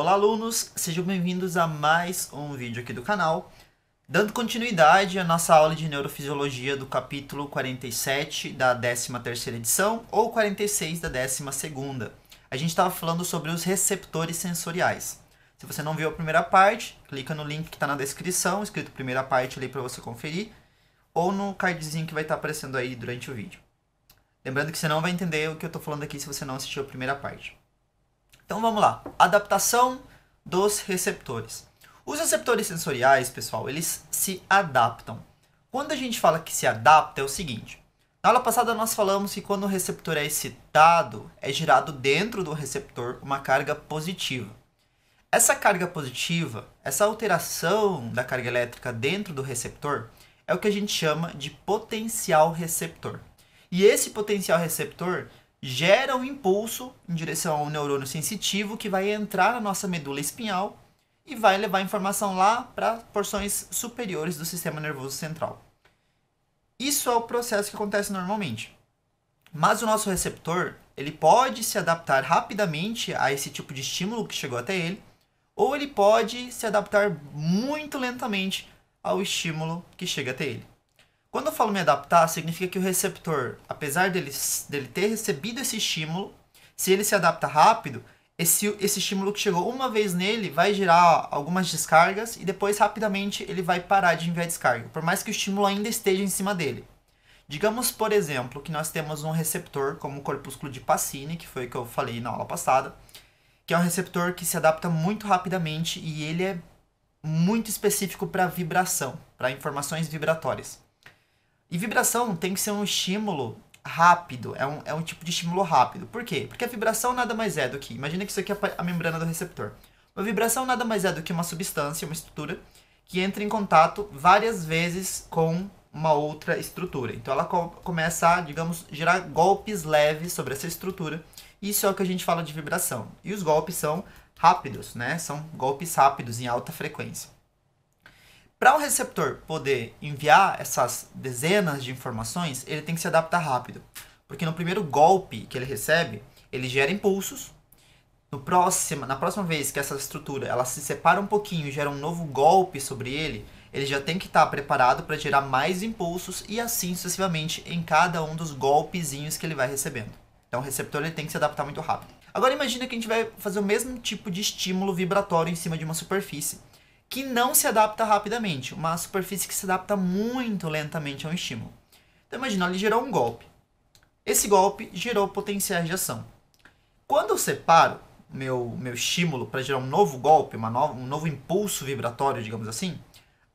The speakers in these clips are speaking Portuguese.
Olá alunos, sejam bem-vindos a mais um vídeo aqui do canal. Dando continuidade à nossa aula de Neurofisiologia do capítulo 47 da 13ª edição ou 46 da 12ª. A gente estava falando sobre os receptores sensoriais. Se você não viu a primeira parte, clica no link que está na descrição, escrito primeira parte ali para você conferir, ou no cardzinho que vai estar tá aparecendo aí durante o vídeo. Lembrando que você não vai entender o que eu estou falando aqui se você não assistiu a primeira parte. Então vamos lá. Adaptação dos receptores. Os receptores sensoriais, pessoal, eles se adaptam. Quando a gente fala que se adapta, é o seguinte. Na aula passada nós falamos que quando o receptor é excitado, é gerado dentro do receptor uma carga positiva. Essa carga positiva, essa alteração da carga elétrica dentro do receptor, é o que a gente chama de potencial receptor. E esse potencial receptor, gera um impulso em direção ao neurônio sensitivo que vai entrar na nossa medula espinhal e vai levar informação lá para porções superiores do sistema nervoso central. Isso é o processo que acontece normalmente. Mas o nosso receptor, ele pode se adaptar rapidamente a esse tipo de estímulo que chegou até ele, ou ele pode se adaptar muito lentamente ao estímulo que chega até ele. Quando eu falo me adaptar, significa que o receptor, apesar dele, dele ter recebido esse estímulo, se ele se adapta rápido, esse, esse estímulo que chegou uma vez nele vai gerar algumas descargas e depois rapidamente ele vai parar de enviar descarga, por mais que o estímulo ainda esteja em cima dele. Digamos, por exemplo, que nós temos um receptor como o corpúsculo de Pacini, que foi o que eu falei na aula passada, que é um receptor que se adapta muito rapidamente e ele é muito específico para vibração, para informações vibratórias. E vibração tem que ser um estímulo rápido, é um, é um tipo de estímulo rápido. Por quê? Porque a vibração nada mais é do que. Imagina que isso aqui é a membrana do receptor. Uma vibração nada mais é do que uma substância, uma estrutura, que entra em contato várias vezes com uma outra estrutura. Então ela co começa a, digamos, gerar golpes leves sobre essa estrutura. Isso é o que a gente fala de vibração. E os golpes são rápidos, né? São golpes rápidos em alta frequência. Para o receptor poder enviar essas dezenas de informações, ele tem que se adaptar rápido. Porque no primeiro golpe que ele recebe, ele gera impulsos. No próximo, na próxima vez que essa estrutura ela se separa um pouquinho e gera um novo golpe sobre ele, ele já tem que estar tá preparado para gerar mais impulsos e assim sucessivamente em cada um dos golpezinhos que ele vai recebendo. Então o receptor ele tem que se adaptar muito rápido. Agora imagina que a gente vai fazer o mesmo tipo de estímulo vibratório em cima de uma superfície que não se adapta rapidamente, uma superfície que se adapta muito lentamente ao estímulo. Então imagina, ele gerou um golpe. Esse golpe gerou potenciais de ação. Quando eu separo meu, meu estímulo para gerar um novo golpe, uma nova, um novo impulso vibratório, digamos assim,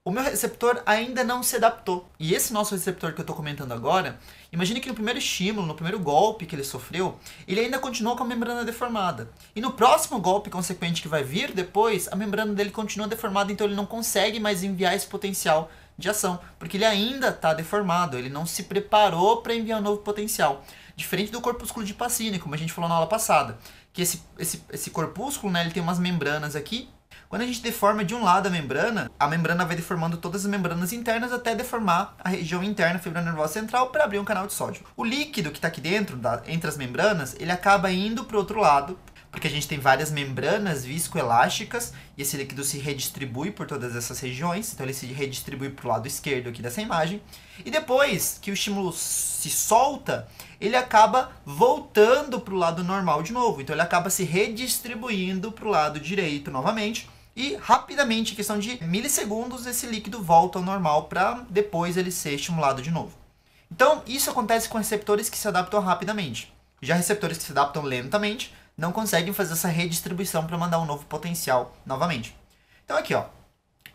o meu receptor ainda não se adaptou. E esse nosso receptor que eu estou comentando agora, Imagine que no primeiro estímulo, no primeiro golpe que ele sofreu, ele ainda continuou com a membrana deformada. E no próximo golpe consequente que vai vir depois, a membrana dele continua deformada, então ele não consegue mais enviar esse potencial de ação, porque ele ainda está deformado, ele não se preparou para enviar um novo potencial. Diferente do corpúsculo de Pacini, como a gente falou na aula passada, que esse, esse, esse corpúsculo né, ele tem umas membranas aqui quando a gente deforma de um lado a membrana, a membrana vai deformando todas as membranas internas até deformar a região interna fibra nervosa central para abrir um canal de sódio. O líquido que está aqui dentro, da, entre as membranas, ele acaba indo para o outro lado, porque a gente tem várias membranas viscoelásticas e esse líquido se redistribui por todas essas regiões, então ele se redistribui para o lado esquerdo aqui dessa imagem. E depois que o estímulo se solta, ele acaba voltando para o lado normal de novo, então ele acaba se redistribuindo para o lado direito novamente e rapidamente, questão de milissegundos, esse líquido volta ao normal para depois ele ser estimulado de novo. Então, isso acontece com receptores que se adaptam rapidamente. Já receptores que se adaptam lentamente não conseguem fazer essa redistribuição para mandar um novo potencial novamente. Então aqui, ó,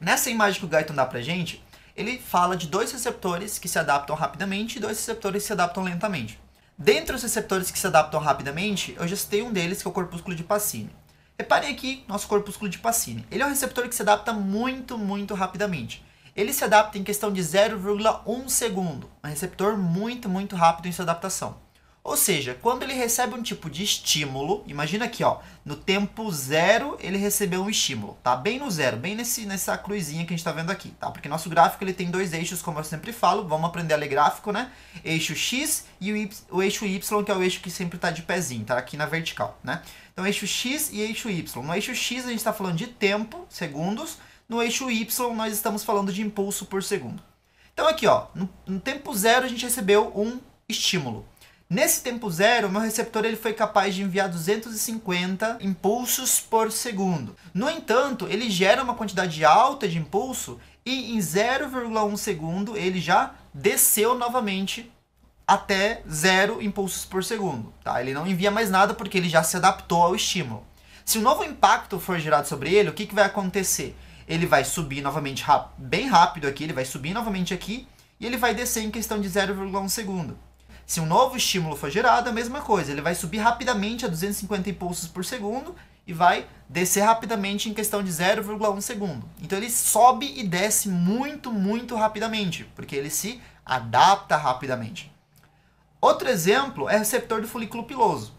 nessa imagem que o Guyton dá para gente, ele fala de dois receptores que se adaptam rapidamente e dois receptores que se adaptam lentamente. Dentre os receptores que se adaptam rapidamente, eu já citei um deles, que é o corpúsculo de Pacini. Reparem aqui nosso corpúsculo de Pacini. Ele é um receptor que se adapta muito, muito rapidamente. Ele se adapta em questão de 0,1 segundo. Um receptor muito, muito rápido em sua adaptação. Ou seja, quando ele recebe um tipo de estímulo, imagina aqui, ó, no tempo zero ele recebeu um estímulo, tá? Bem no zero, bem nesse, nessa cruzinha que a gente está vendo aqui, tá? Porque nosso gráfico ele tem dois eixos, como eu sempre falo, vamos aprender a ler gráfico, né? Eixo X e o, y, o eixo Y, que é o eixo que sempre está de pezinho, tá? Aqui na vertical, né? Então, eixo X e eixo Y. No eixo X, a gente está falando de tempo, segundos. No eixo Y, nós estamos falando de impulso por segundo. Então, aqui, ó, no, no tempo zero, a gente recebeu um estímulo. Nesse tempo zero, meu receptor ele foi capaz de enviar 250 impulsos por segundo. No entanto, ele gera uma quantidade alta de impulso e em 0,1 segundo ele já desceu novamente até zero impulsos por segundo. Tá? Ele não envia mais nada porque ele já se adaptou ao estímulo. Se um novo impacto for gerado sobre ele, o que, que vai acontecer? Ele vai subir novamente bem rápido aqui, ele vai subir novamente aqui e ele vai descer em questão de 0,1 segundo. Se um novo estímulo for gerado, a mesma coisa, ele vai subir rapidamente a 250 impulsos por segundo e vai descer rapidamente em questão de 0,1 segundo. Então ele sobe e desce muito, muito rapidamente, porque ele se adapta rapidamente. Outro exemplo é o receptor do folículo piloso.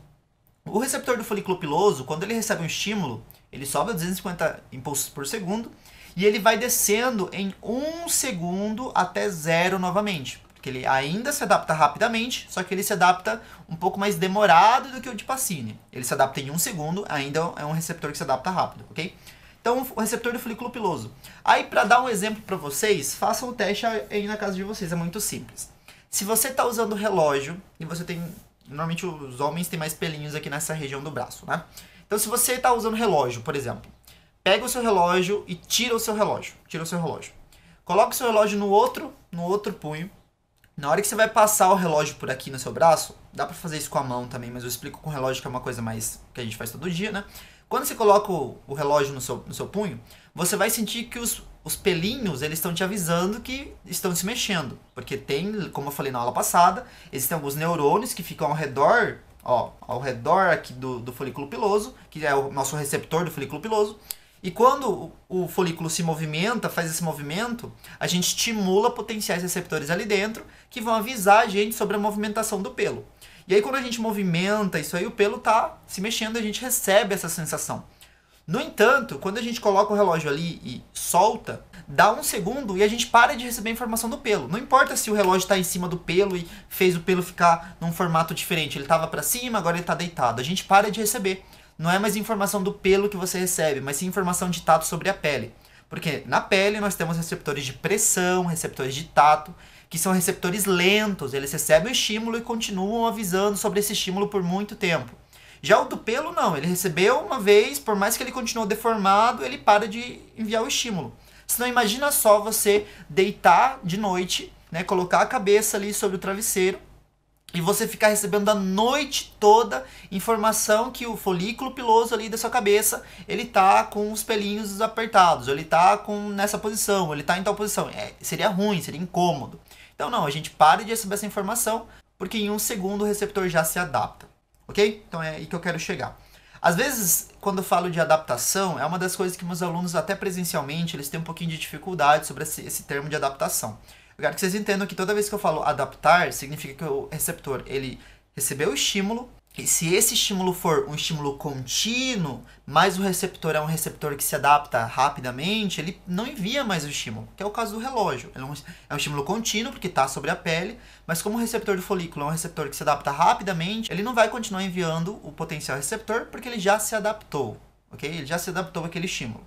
O receptor do folículo piloso, quando ele recebe um estímulo, ele sobe a 250 impulsos por segundo e ele vai descendo em 1 um segundo até zero novamente. Porque ele ainda se adapta rapidamente, só que ele se adapta um pouco mais demorado do que o de Pacine. Ele se adapta em 1 um segundo, ainda é um receptor que se adapta rápido, ok? Então, o receptor do folículo piloso. Aí, para dar um exemplo para vocês, façam o teste aí na casa de vocês, é muito simples. Se você tá usando relógio, e você tem. Normalmente os homens têm mais pelinhos aqui nessa região do braço, né? Então, se você tá usando relógio, por exemplo, pega o seu relógio e tira o seu relógio. Tira o seu relógio. Coloca o seu relógio no outro, no outro punho. Na hora que você vai passar o relógio por aqui no seu braço, dá para fazer isso com a mão também, mas eu explico com o relógio que é uma coisa mais que a gente faz todo dia, né? Quando você coloca o, o relógio no seu, no seu punho, você vai sentir que os os pelinhos, eles estão te avisando que estão se mexendo. Porque tem, como eu falei na aula passada, existem alguns neurônios que ficam ao redor, ó, ao redor aqui do, do folículo piloso, que é o nosso receptor do folículo piloso. E quando o, o folículo se movimenta, faz esse movimento, a gente estimula potenciais receptores ali dentro que vão avisar a gente sobre a movimentação do pelo. E aí quando a gente movimenta isso aí, o pelo tá se mexendo, a gente recebe essa sensação. No entanto, quando a gente coloca o relógio ali e solta, dá um segundo e a gente para de receber a informação do pelo. Não importa se o relógio está em cima do pelo e fez o pelo ficar num formato diferente. Ele estava para cima, agora ele está deitado. A gente para de receber. Não é mais informação do pelo que você recebe, mas sim informação de tato sobre a pele. Porque na pele nós temos receptores de pressão, receptores de tato, que são receptores lentos, eles recebem o estímulo e continuam avisando sobre esse estímulo por muito tempo. Já o do pelo, não. Ele recebeu uma vez, por mais que ele continue deformado, ele para de enviar o estímulo. Senão imagina só você deitar de noite, né, colocar a cabeça ali sobre o travesseiro e você ficar recebendo a noite toda informação que o folículo piloso ali da sua cabeça, ele tá com os pelinhos apertados, ele tá com nessa posição, ele tá em tal posição. É, seria ruim, seria incômodo. Então não, a gente para de receber essa informação, porque em um segundo o receptor já se adapta. Ok? Então é aí que eu quero chegar. Às vezes, quando eu falo de adaptação, é uma das coisas que meus alunos, até presencialmente, eles têm um pouquinho de dificuldade sobre esse, esse termo de adaptação. Eu quero que vocês entendam que toda vez que eu falo adaptar, significa que o receptor, ele recebeu o estímulo, e se esse estímulo for um estímulo contínuo, mas o receptor é um receptor que se adapta rapidamente, ele não envia mais o estímulo, que é o caso do relógio. É um, é um estímulo contínuo, porque está sobre a pele, mas como o receptor do folículo é um receptor que se adapta rapidamente, ele não vai continuar enviando o potencial receptor, porque ele já se adaptou, ok? Ele já se adaptou àquele estímulo.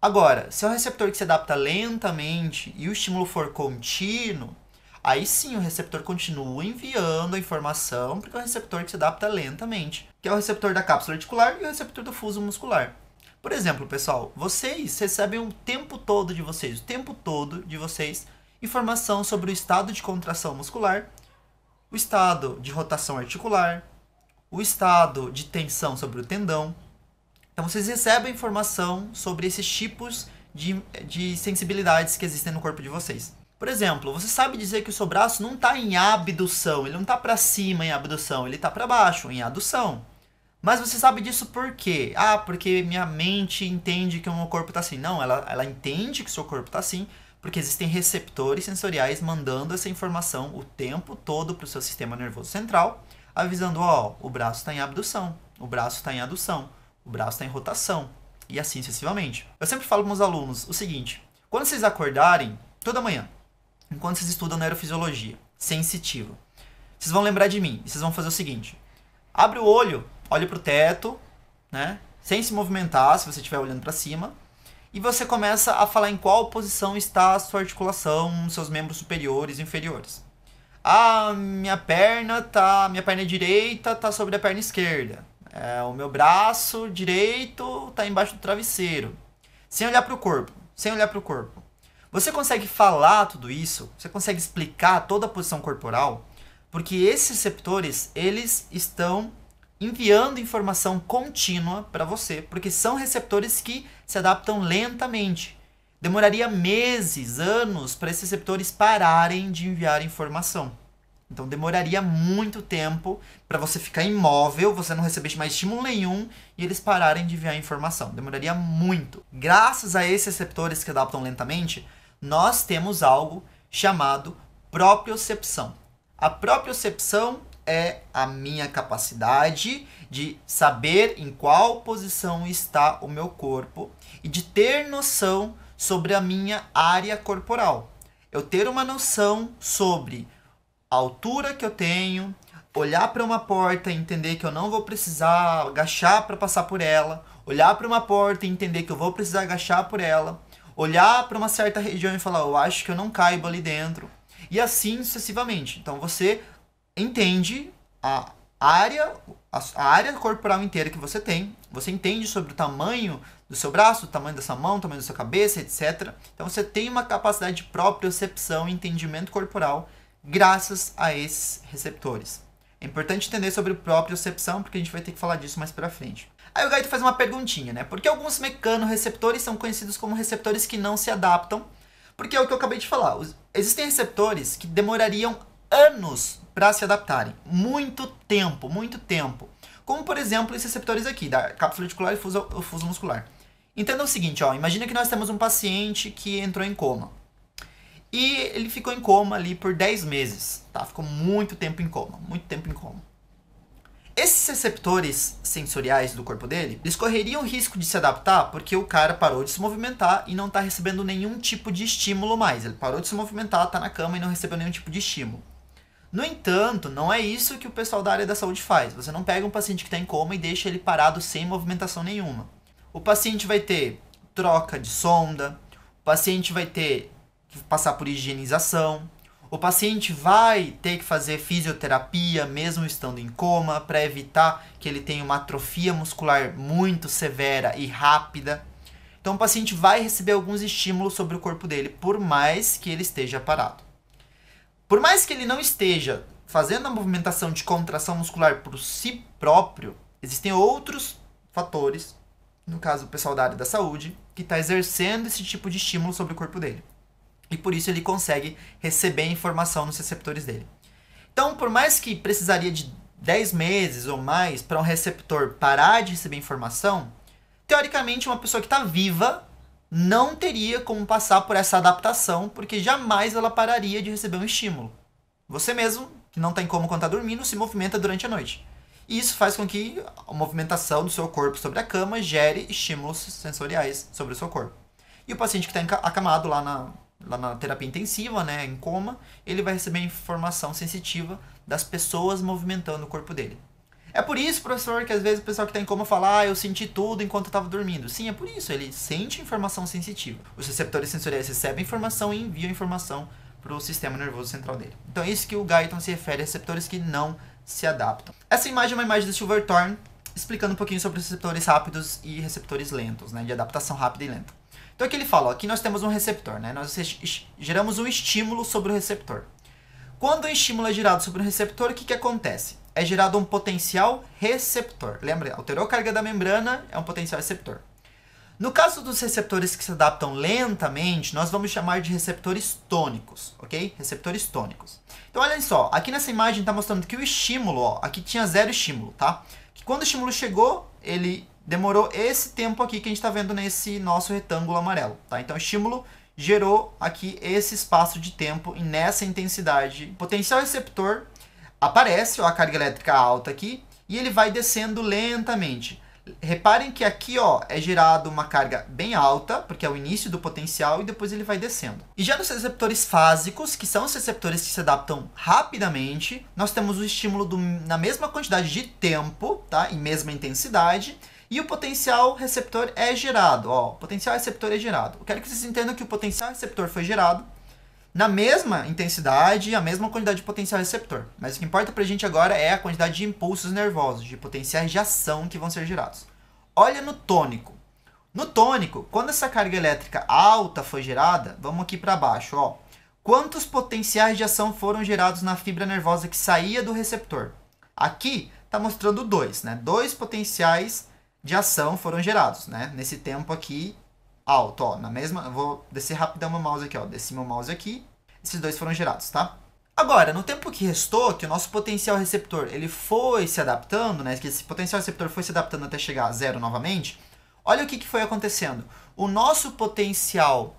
Agora, se é um receptor que se adapta lentamente e o estímulo for contínuo, Aí sim o receptor continua enviando a informação, porque é o receptor que se adapta lentamente, que é o receptor da cápsula articular e o receptor do fuso muscular. Por exemplo, pessoal, vocês recebem o tempo todo de vocês, o tempo todo de vocês, informação sobre o estado de contração muscular, o estado de rotação articular, o estado de tensão sobre o tendão. Então vocês recebem informação sobre esses tipos de, de sensibilidades que existem no corpo de vocês. Por exemplo, você sabe dizer que o seu braço não está em abdução, ele não está para cima em abdução, ele está para baixo em adução. Mas você sabe disso por quê? Ah, porque minha mente entende que o meu corpo está assim. Não, ela, ela entende que o seu corpo está assim, porque existem receptores sensoriais mandando essa informação o tempo todo para o seu sistema nervoso central, avisando: ó, oh, o braço está em abdução, o braço está em adução, o braço está em rotação, e assim sucessivamente. Eu sempre falo com os alunos o seguinte: quando vocês acordarem, toda manhã, enquanto vocês estudam neurofisiologia sensitiva. Vocês vão lembrar de mim e vocês vão fazer o seguinte: abre o olho, olha para o teto, né? Sem se movimentar, se você estiver olhando para cima, e você começa a falar em qual posição está a sua articulação, seus membros superiores e inferiores. Ah, minha perna tá, minha perna direita tá sobre a perna esquerda. É, o meu braço direito tá embaixo do travesseiro. Sem olhar para o corpo, sem olhar para o corpo. Você consegue falar tudo isso? Você consegue explicar toda a posição corporal? Porque esses receptores, eles estão enviando informação contínua para você, porque são receptores que se adaptam lentamente. Demoraria meses, anos para esses receptores pararem de enviar informação. Então demoraria muito tempo para você ficar imóvel, você não receber mais estímulo nenhum e eles pararem de enviar informação. Demoraria muito. Graças a esses receptores que adaptam lentamente, nós temos algo chamado propriocepção. A propriocepção é a minha capacidade de saber em qual posição está o meu corpo e de ter noção sobre a minha área corporal. Eu ter uma noção sobre a altura que eu tenho, olhar para uma porta e entender que eu não vou precisar agachar para passar por ela, olhar para uma porta e entender que eu vou precisar agachar por ela, olhar para uma certa região e falar, eu acho que eu não caibo ali dentro. E assim sucessivamente. Então você entende a área, a área corporal inteira que você tem, você entende sobre o tamanho do seu braço, o tamanho dessa mão, o tamanho da sua cabeça, etc. Então você tem uma capacidade de propriocepção e entendimento corporal graças a esses receptores. É importante entender sobre a propriocepção, porque a gente vai ter que falar disso mais para frente. Aí o Gaito faz uma perguntinha, né? Por que alguns mecanoreceptores são conhecidos como receptores que não se adaptam? Porque é o que eu acabei de falar. Existem receptores que demorariam anos para se adaptarem. Muito tempo, muito tempo. Como, por exemplo, esses receptores aqui, da cápsula reticular e fuso, fuso muscular. Entenda o seguinte, ó, imagina que nós temos um paciente que entrou em coma. E ele ficou em coma ali por 10 meses, tá? Ficou muito tempo em coma, muito tempo em coma. Esses receptores sensoriais do corpo dele, eles correriam risco de se adaptar porque o cara parou de se movimentar e não tá recebendo nenhum tipo de estímulo mais. Ele parou de se movimentar, tá na cama e não recebeu nenhum tipo de estímulo. No entanto, não é isso que o pessoal da área da saúde faz. Você não pega um paciente que está em coma e deixa ele parado sem movimentação nenhuma. O paciente vai ter troca de sonda, o paciente vai ter que passar por higienização, o paciente vai ter que fazer fisioterapia mesmo estando em coma para evitar que ele tenha uma atrofia muscular muito severa e rápida. Então o paciente vai receber alguns estímulos sobre o corpo dele, por mais que ele esteja parado. Por mais que ele não esteja fazendo a movimentação de contração muscular por si próprio, existem outros fatores, no caso o pessoal da área da saúde, que está exercendo esse tipo de estímulo sobre o corpo dele e por isso ele consegue receber informação nos receptores dele. Então, por mais que precisaria de 10 meses ou mais para um receptor parar de receber informação, teoricamente uma pessoa que está viva não teria como passar por essa adaptação, porque jamais ela pararia de receber um estímulo. Você mesmo, que não tem como quando está dormindo, se movimenta durante a noite. E isso faz com que a movimentação do seu corpo sobre a cama gere estímulos sensoriais sobre o seu corpo. E o paciente que está acamado lá na, lá na terapia intensiva, né, em coma, ele vai receber informação sensitiva das pessoas movimentando o corpo dele. É por isso, professor, que às vezes o pessoal que está em coma fala, ah, eu senti tudo enquanto eu estava dormindo. Sim, é por isso, ele sente informação sensitiva. Os receptores sensoriais recebem informação e enviam informação para o sistema nervoso central dele. Então é isso que o Guyton se refere a receptores que não se adaptam. Essa imagem é uma imagem do Silverthorne, explicando um pouquinho sobre os receptores rápidos e receptores lentos, né, de adaptação rápida e lenta. Então aqui ele fala, ó, aqui nós temos um receptor, né? Nós geramos um estímulo sobre o receptor. Quando o estímulo é gerado sobre o receptor, o que, que acontece? É gerado um potencial receptor. Lembra, alterou a carga da membrana, é um potencial receptor. No caso dos receptores que se adaptam lentamente, nós vamos chamar de receptores tônicos, ok? Receptores tônicos. Então, olhem só, aqui nessa imagem está mostrando que o estímulo, ó, aqui tinha zero estímulo, tá? Que quando o estímulo chegou, ele demorou esse tempo aqui que a gente está vendo nesse nosso retângulo amarelo. Tá? Então, o estímulo gerou aqui esse espaço de tempo e nessa intensidade. O potencial receptor aparece, ó, a carga elétrica alta aqui, e ele vai descendo lentamente. Reparem que aqui ó, é gerado uma carga bem alta, porque é o início do potencial, e depois ele vai descendo. E já nos receptores fásicos, que são os receptores que se adaptam rapidamente, nós temos o estímulo do, na mesma quantidade de tempo tá? e mesma intensidade, e o potencial receptor é gerado. Ó, potencial receptor é gerado. Eu quero que vocês entendam que o potencial receptor foi gerado na mesma intensidade e a mesma quantidade de potencial receptor. Mas o que importa pra gente agora é a quantidade de impulsos nervosos, de potenciais de ação que vão ser gerados. Olha no tônico. No tônico, quando essa carga elétrica alta foi gerada, vamos aqui para baixo, ó. Quantos potenciais de ação foram gerados na fibra nervosa que saía do receptor? Aqui está mostrando dois, né? Dois potenciais de ação foram gerados, né? Nesse tempo aqui alto, ó, na mesma, vou descer rapidão meu mouse aqui, ó, desci meu mouse aqui, esses dois foram gerados, tá? Agora, no tempo que restou, que o nosso potencial receptor, ele foi se adaptando, né, que esse potencial receptor foi se adaptando até chegar a zero novamente, olha o que, que foi acontecendo. O nosso potencial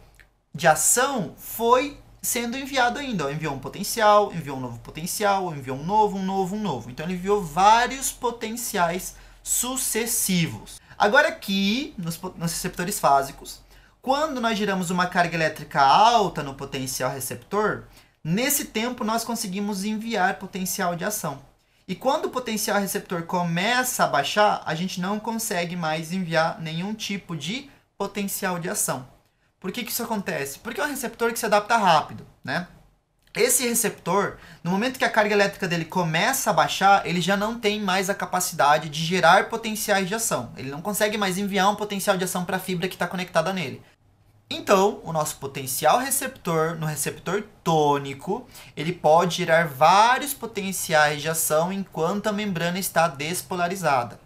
de ação foi sendo enviado ainda. Ó. Enviou um potencial, enviou um novo potencial, enviou um novo, um novo, um novo. Então ele enviou vários potenciais sucessivos. Agora aqui, nos, nos receptores fásicos, quando nós geramos uma carga elétrica alta no potencial receptor, nesse tempo nós conseguimos enviar potencial de ação. E quando o potencial receptor começa a baixar, a gente não consegue mais enviar nenhum tipo de potencial de ação. Por que, que isso acontece? Porque é um receptor que se adapta rápido, né? Esse receptor, no momento que a carga elétrica dele começa a baixar, ele já não tem mais a capacidade de gerar potenciais de ação. Ele não consegue mais enviar um potencial de ação para a fibra que está conectada nele. Então, o nosso potencial receptor, no receptor tônico, ele pode gerar vários potenciais de ação enquanto a membrana está despolarizada.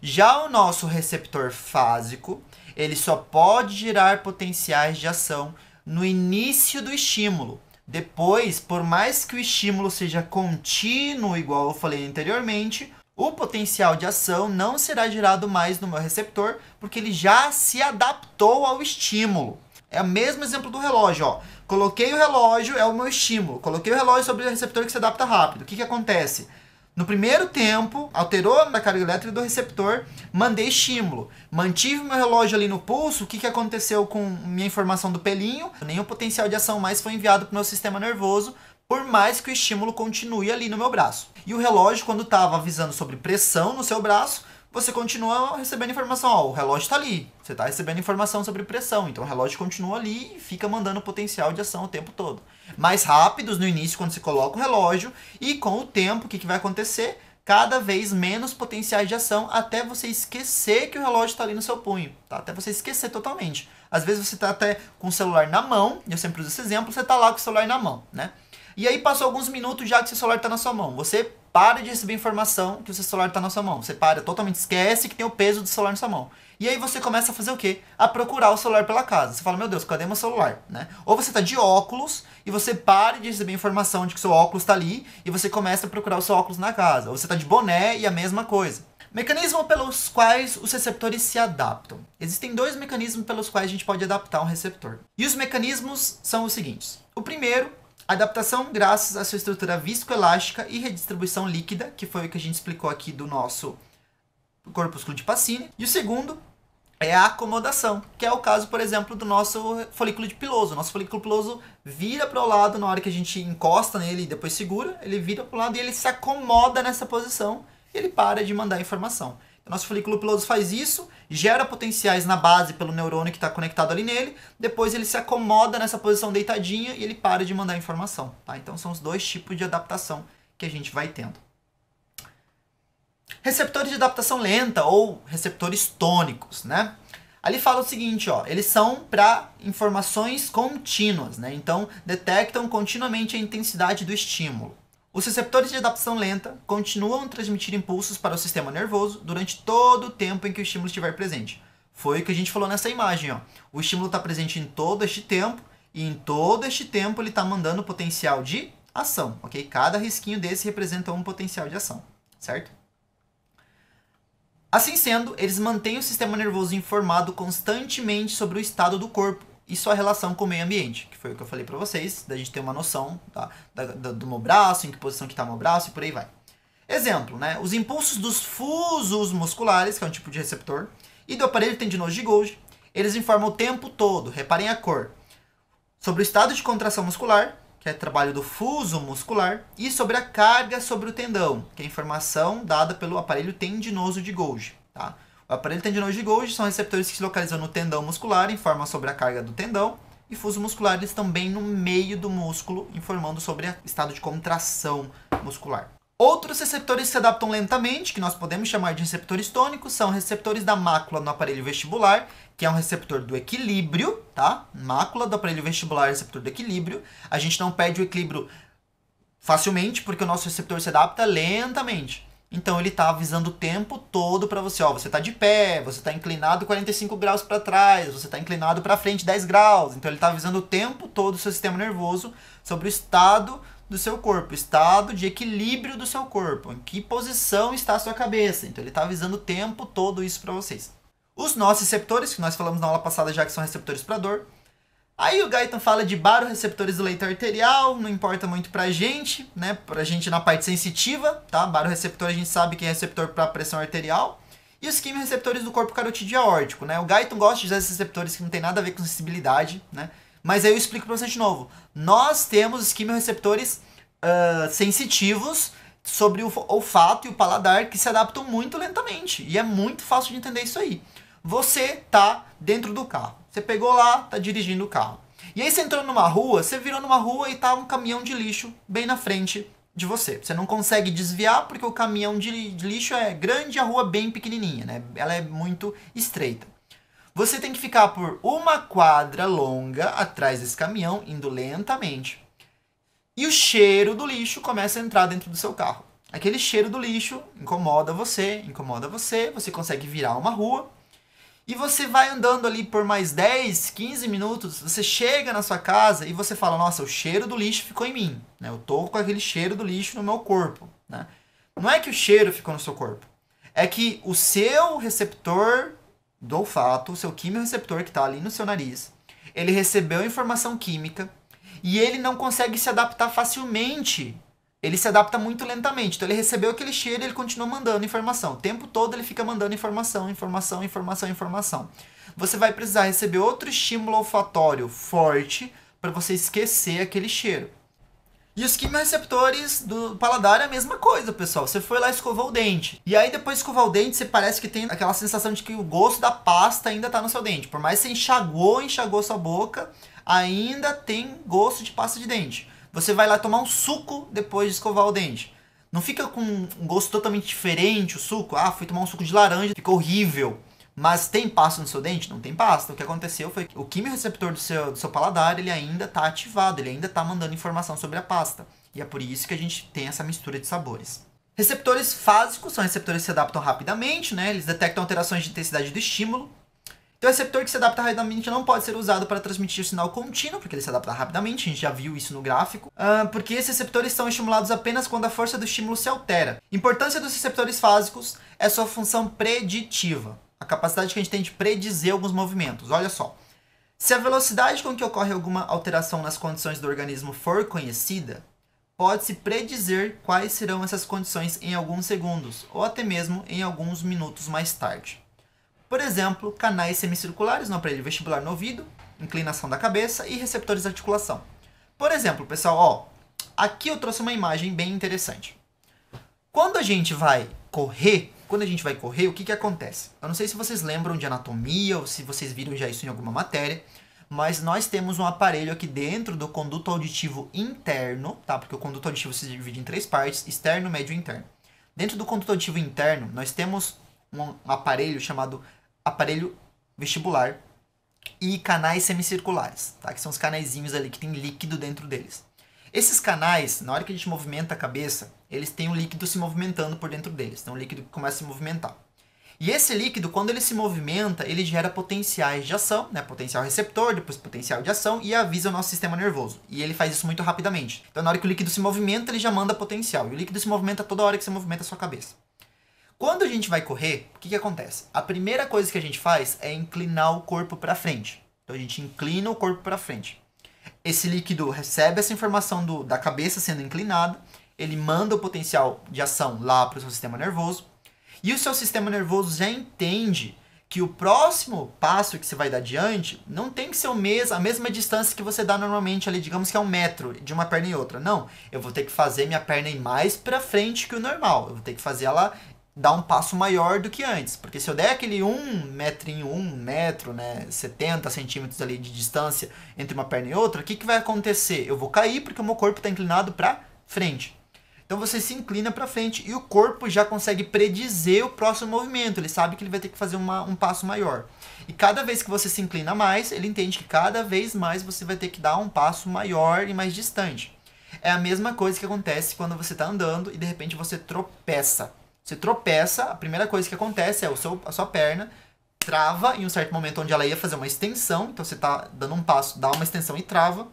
Já o nosso receptor fásico, ele só pode gerar potenciais de ação no início do estímulo, depois, por mais que o estímulo seja contínuo, igual eu falei anteriormente, o potencial de ação não será gerado mais no meu receptor, porque ele já se adaptou ao estímulo. É o mesmo exemplo do relógio, ó. Coloquei o relógio, é o meu estímulo. Coloquei o relógio sobre o receptor que se adapta rápido. O que, que acontece? No primeiro tempo, alterou da carga elétrica do receptor, mandei estímulo. Mantive meu relógio ali no pulso, o que, que aconteceu com minha informação do pelinho? Nenhum potencial de ação mais foi enviado para o meu sistema nervoso, por mais que o estímulo continue ali no meu braço. E o relógio, quando estava avisando sobre pressão no seu braço, você continua recebendo informação. Ó, o relógio está ali. Você está recebendo informação sobre pressão. Então o relógio continua ali e fica mandando potencial de ação o tempo todo. Mais rápidos no início, quando você coloca o relógio. E com o tempo, o que, que vai acontecer? Cada vez menos potenciais de ação até você esquecer que o relógio está ali no seu punho. Tá? Até você esquecer totalmente. Às vezes você está até com o celular na mão. Eu sempre uso esse exemplo. Você está lá com o celular na mão, né? E aí passou alguns minutos já que seu celular está na sua mão. Você para de receber informação que o seu celular está na sua mão. Você para totalmente, esquece que tem o peso do celular na sua mão. E aí você começa a fazer o quê? A procurar o celular pela casa. Você fala, meu Deus, cadê meu celular? Né? Ou você está de óculos e você para de receber informação de que seu óculos está ali e você começa a procurar o seu óculos na casa. Ou você está de boné e a mesma coisa. Mecanismo pelos quais os receptores se adaptam. Existem dois mecanismos pelos quais a gente pode adaptar um receptor. E os mecanismos são os seguintes. O primeiro Adaptação graças à sua estrutura viscoelástica e redistribuição líquida, que foi o que a gente explicou aqui do nosso corpúsculo de Pacini. E o segundo é a acomodação, que é o caso, por exemplo, do nosso folículo de piloso. Nosso folículo piloso vira para o lado na hora que a gente encosta nele e depois segura, ele vira para o lado e ele se acomoda nessa posição, ele para de mandar informação. O nosso folículo piloso faz isso, gera potenciais na base pelo neurônio que está conectado ali nele, depois ele se acomoda nessa posição deitadinha e ele para de mandar informação. Tá? Então são os dois tipos de adaptação que a gente vai tendo. Receptores de adaptação lenta ou receptores tônicos, né? Ali fala o seguinte, ó, eles são para informações contínuas, né? Então detectam continuamente a intensidade do estímulo. Os receptores de adaptação lenta continuam a transmitir impulsos para o sistema nervoso durante todo o tempo em que o estímulo estiver presente. Foi o que a gente falou nessa imagem, ó. O estímulo está presente em todo este tempo e em todo este tempo ele está mandando potencial de ação, ok? Cada risquinho desse representa um potencial de ação, certo? Assim sendo, eles mantêm o sistema nervoso informado constantemente sobre o estado do corpo e sua relação com o meio ambiente, que foi o que eu falei para vocês, da gente ter uma noção tá? da, da, do meu braço, em que posição que tá meu braço e por aí vai. Exemplo, né? Os impulsos dos fusos musculares, que é um tipo de receptor, e do aparelho tendinoso de Golgi, eles informam o tempo todo, reparem a cor, sobre o estado de contração muscular, que é trabalho do fuso muscular, e sobre a carga sobre o tendão, que é informação dada pelo aparelho tendinoso de Golgi, tá? aparelho tendinoso de Golgi são receptores que se localizam no tendão muscular, informam sobre a carga do tendão, e fusos musculares também no meio do músculo, informando sobre o estado de contração muscular. Outros receptores que se adaptam lentamente, que nós podemos chamar de receptores tônicos, são receptores da mácula no aparelho vestibular, que é um receptor do equilíbrio, tá? Mácula do aparelho vestibular é receptor do equilíbrio. A gente não perde o equilíbrio facilmente porque o nosso receptor se adapta lentamente. Então ele tá avisando o tempo todo para você, ó, você tá de pé, você tá inclinado 45 graus para trás, você tá inclinado para frente 10 graus. Então ele tá avisando o tempo todo o seu sistema nervoso sobre o estado do seu corpo, o estado de equilíbrio do seu corpo, em que posição está a sua cabeça. Então ele tá avisando o tempo todo isso para vocês. Os nossos receptores, que nós falamos na aula passada já que são receptores para dor, Aí o Guyton fala de baroreceptores do leito arterial, não importa muito pra gente, né? Pra gente na parte sensitiva, tá? Baroreceptor a gente sabe que é receptor para pressão arterial. E os receptores do corpo carotídeo aórtico, né? O Guyton gosta de usar esses receptores que não tem nada a ver com sensibilidade, né? Mas aí eu explico pra você de novo. Nós temos os receptores uh, sensitivos sobre o olfato e o paladar que se adaptam muito lentamente. E é muito fácil de entender isso aí. Você tá dentro do carro você pegou lá, tá dirigindo o carro. E aí você entrou numa rua, você virou numa rua e tá um caminhão de lixo bem na frente de você. Você não consegue desviar porque o caminhão de lixo é grande e a rua é bem pequenininha, né? Ela é muito estreita. Você tem que ficar por uma quadra longa atrás desse caminhão, indo lentamente. E o cheiro do lixo começa a entrar dentro do seu carro. Aquele cheiro do lixo incomoda você, incomoda você, você consegue virar uma rua e você vai andando ali por mais 10, 15 minutos, você chega na sua casa e você fala: Nossa, o cheiro do lixo ficou em mim. Né? Eu tô com aquele cheiro do lixo no meu corpo. Né? Não é que o cheiro ficou no seu corpo, é que o seu receptor do olfato, o seu receptor que está ali no seu nariz, ele recebeu informação química e ele não consegue se adaptar facilmente ele se adapta muito lentamente. Então ele recebeu aquele cheiro e ele continua mandando informação. O tempo todo ele fica mandando informação, informação, informação, informação. Você vai precisar receber outro estímulo olfatório forte para você esquecer aquele cheiro. E os quimiorreceptores do paladar é a mesma coisa, pessoal. Você foi lá e escovou o dente. E aí depois de escovar o dente, você parece que tem aquela sensação de que o gosto da pasta ainda está no seu dente. Por mais que você enxagou, enxagou sua boca, ainda tem gosto de pasta de dente você vai lá tomar um suco depois de escovar o dente. Não fica com um gosto totalmente diferente o suco. Ah, fui tomar um suco de laranja, ficou horrível. Mas tem pasta no seu dente? Não tem pasta. O que aconteceu foi que o quimioreceptor do seu, do seu paladar, ele ainda está ativado, ele ainda está mandando informação sobre a pasta. E é por isso que a gente tem essa mistura de sabores. Receptores fásicos são receptores que se adaptam rapidamente, né? Eles detectam alterações de intensidade do estímulo, então, o receptor que se adapta rapidamente não pode ser usado para transmitir o sinal contínuo, porque ele se adapta rapidamente, a gente já viu isso no gráfico, uh, porque esses receptores são estimulados apenas quando a força do estímulo se altera. Importância dos receptores fásicos é sua função preditiva, a capacidade que a gente tem de predizer alguns movimentos. Olha só. Se a velocidade com que ocorre alguma alteração nas condições do organismo for conhecida, pode-se predizer quais serão essas condições em alguns segundos ou até mesmo em alguns minutos mais tarde. Por exemplo, canais semicirculares no aparelho vestibular no ouvido, inclinação da cabeça e receptores de articulação. Por exemplo, pessoal, ó, aqui eu trouxe uma imagem bem interessante. Quando a gente vai correr, quando a gente vai correr, o que, que acontece? Eu não sei se vocês lembram de anatomia ou se vocês viram já isso em alguma matéria, mas nós temos um aparelho aqui dentro do conduto auditivo interno, tá? Porque o conduto auditivo se divide em três partes, externo, médio e interno. Dentro do conduto auditivo interno, nós temos um aparelho chamado aparelho vestibular e canais semicirculares, tá? Que são os canaizinhos ali que tem líquido dentro deles. Esses canais, na hora que a gente movimenta a cabeça, eles têm um líquido se movimentando por dentro deles. Tem um líquido que começa a se movimentar. E esse líquido, quando ele se movimenta, ele gera potenciais de ação, né? Potencial receptor, depois potencial de ação e avisa o nosso sistema nervoso. E ele faz isso muito rapidamente. Então, na hora que o líquido se movimenta, ele já manda potencial. E o líquido se movimenta toda hora que você movimenta a sua cabeça. Quando a gente vai correr, o que, que acontece? A primeira coisa que a gente faz é inclinar o corpo para frente. Então a gente inclina o corpo para frente. Esse líquido recebe essa informação do, da cabeça sendo inclinada, ele manda o potencial de ação lá para o seu sistema nervoso, e o seu sistema nervoso já entende que o próximo passo que você vai dar adiante não tem que ser o mes a mesma distância que você dá normalmente ali, digamos que é um metro de uma perna e outra. Não, eu vou ter que fazer minha perna ir mais para frente que o normal. Eu vou ter que fazer ela dar um passo maior do que antes. Porque se eu der aquele um em um metro, né, 70 centímetros ali de distância entre uma perna e outra, o que, que vai acontecer? Eu vou cair porque o meu corpo está inclinado para frente. Então você se inclina para frente e o corpo já consegue predizer o próximo movimento. Ele sabe que ele vai ter que fazer uma, um passo maior. E cada vez que você se inclina mais, ele entende que cada vez mais você vai ter que dar um passo maior e mais distante. É a mesma coisa que acontece quando você está andando e de repente você tropeça você tropeça, a primeira coisa que acontece é o seu, a sua perna trava em um certo momento onde ela ia fazer uma extensão, então você está dando um passo, dá uma extensão e trava.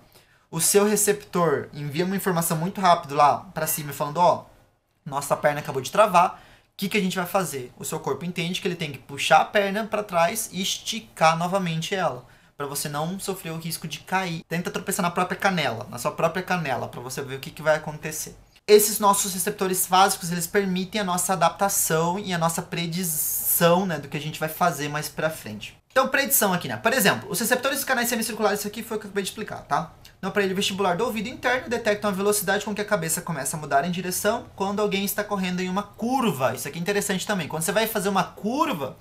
O seu receptor envia uma informação muito rápido lá para cima falando, ó, oh, nossa perna acabou de travar. O que, que a gente vai fazer? O seu corpo entende que ele tem que puxar a perna para trás e esticar novamente ela, para você não sofrer o risco de cair. Tenta tropeçar na própria canela, na sua própria canela, para você ver o que, que vai acontecer. Esses nossos receptores fásicos, eles permitem a nossa adaptação e a nossa predição, né, do que a gente vai fazer mais pra frente. Então, predição aqui, né? Por exemplo, os receptores dos canais semicirculares, isso aqui foi o que eu acabei de explicar, tá? No aparelho vestibular do ouvido interno, detectam a velocidade com que a cabeça começa a mudar em direção quando alguém está correndo em uma curva. Isso aqui é interessante também. Quando você vai fazer uma curva,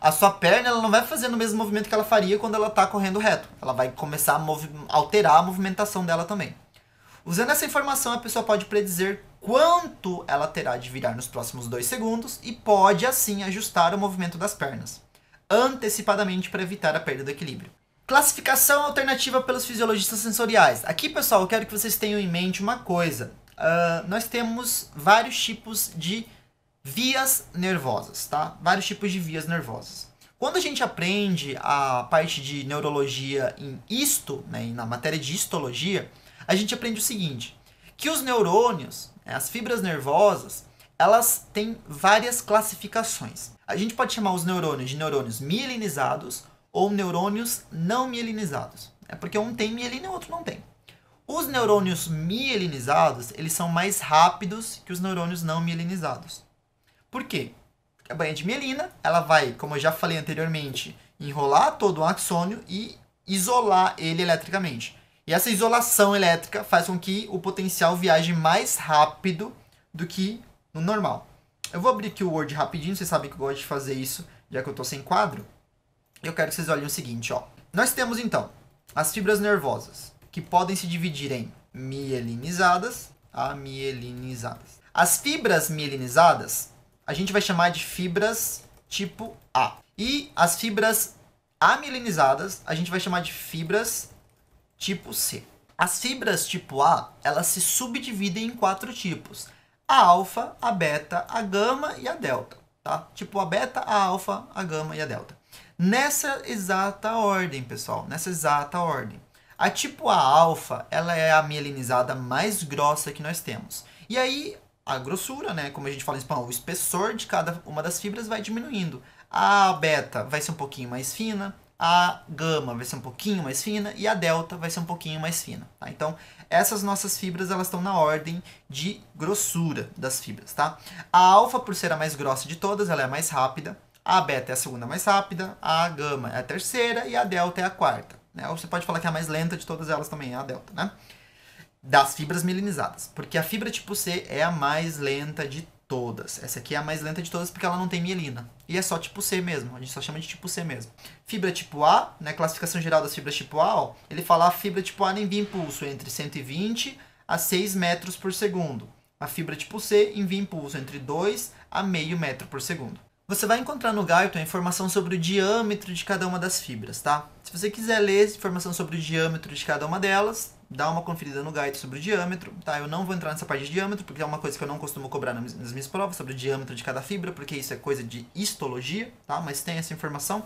a sua perna ela não vai fazer o mesmo movimento que ela faria quando ela está correndo reto. Ela vai começar a alterar a movimentação dela também. Usando essa informação, a pessoa pode predizer quanto ela terá de virar nos próximos dois segundos e pode assim ajustar o movimento das pernas, antecipadamente para evitar a perda do equilíbrio. Classificação alternativa pelos fisiologistas sensoriais. Aqui, pessoal, eu quero que vocês tenham em mente uma coisa. Uh, nós temos vários tipos de vias nervosas, tá? Vários tipos de vias nervosas. Quando a gente aprende a parte de neurologia em isto, né, na matéria de histologia, a gente aprende o seguinte: que os neurônios, né, as fibras nervosas, elas têm várias classificações. A gente pode chamar os neurônios de neurônios mielinizados ou neurônios não mielinizados. É porque um tem mielina e o outro não tem. Os neurônios mielinizados, eles são mais rápidos que os neurônios não mielinizados. Por quê? Porque a banha de mielina, ela vai, como eu já falei anteriormente, enrolar todo o axônio e isolar ele eletricamente. E essa isolação elétrica faz com que o potencial viaje mais rápido do que no normal. Eu vou abrir aqui o Word rapidinho, vocês sabem que eu gosto de fazer isso, já que eu estou sem quadro. Eu quero que vocês olhem o seguinte, ó. Nós temos então as fibras nervosas, que podem se dividir em mielinizadas a mielinizadas. As fibras mielinizadas, a gente vai chamar de fibras tipo A. E as fibras amielinizadas, a gente vai chamar de fibras tipo C. As fibras tipo A, elas se subdividem em quatro tipos: a alfa, a beta, a gama e a delta, tá? Tipo a beta, a alfa, a gama e a delta. Nessa exata ordem, pessoal, nessa exata ordem. A tipo A alfa, ela é a mielinizada mais grossa que nós temos. E aí a grossura, né, como a gente fala em espanhol, o espessor de cada uma das fibras vai diminuindo. A beta vai ser um pouquinho mais fina, a gama vai ser um pouquinho mais fina e a delta vai ser um pouquinho mais fina. Tá? Então, essas nossas fibras elas estão na ordem de grossura das fibras. Tá? A alfa, por ser a mais grossa de todas, ela é a mais rápida. A beta é a segunda mais rápida, a gama é a terceira e a delta é a quarta. Né? Ou você pode falar que é a mais lenta de todas elas também é a delta, né? Das fibras mielinizadas. Porque a fibra tipo C é a mais lenta de todas. Essa aqui é a mais lenta de todas porque ela não tem mielina. E é só tipo C mesmo, a gente só chama de tipo C mesmo. Fibra tipo A, né, classificação geral das fibras tipo A, ó, ele fala a fibra tipo A envia impulso entre 120 a 6 metros por segundo. A fibra tipo C envia impulso entre 2 a meio metro por segundo. Você vai encontrar no Guyton informação sobre o diâmetro de cada uma das fibras, tá? Se você quiser ler informação sobre o diâmetro de cada uma delas, dá uma conferida no guide sobre o diâmetro, tá? Eu não vou entrar nessa parte de diâmetro, porque é uma coisa que eu não costumo cobrar nas minhas provas, sobre o diâmetro de cada fibra, porque isso é coisa de histologia, tá? Mas tem essa informação.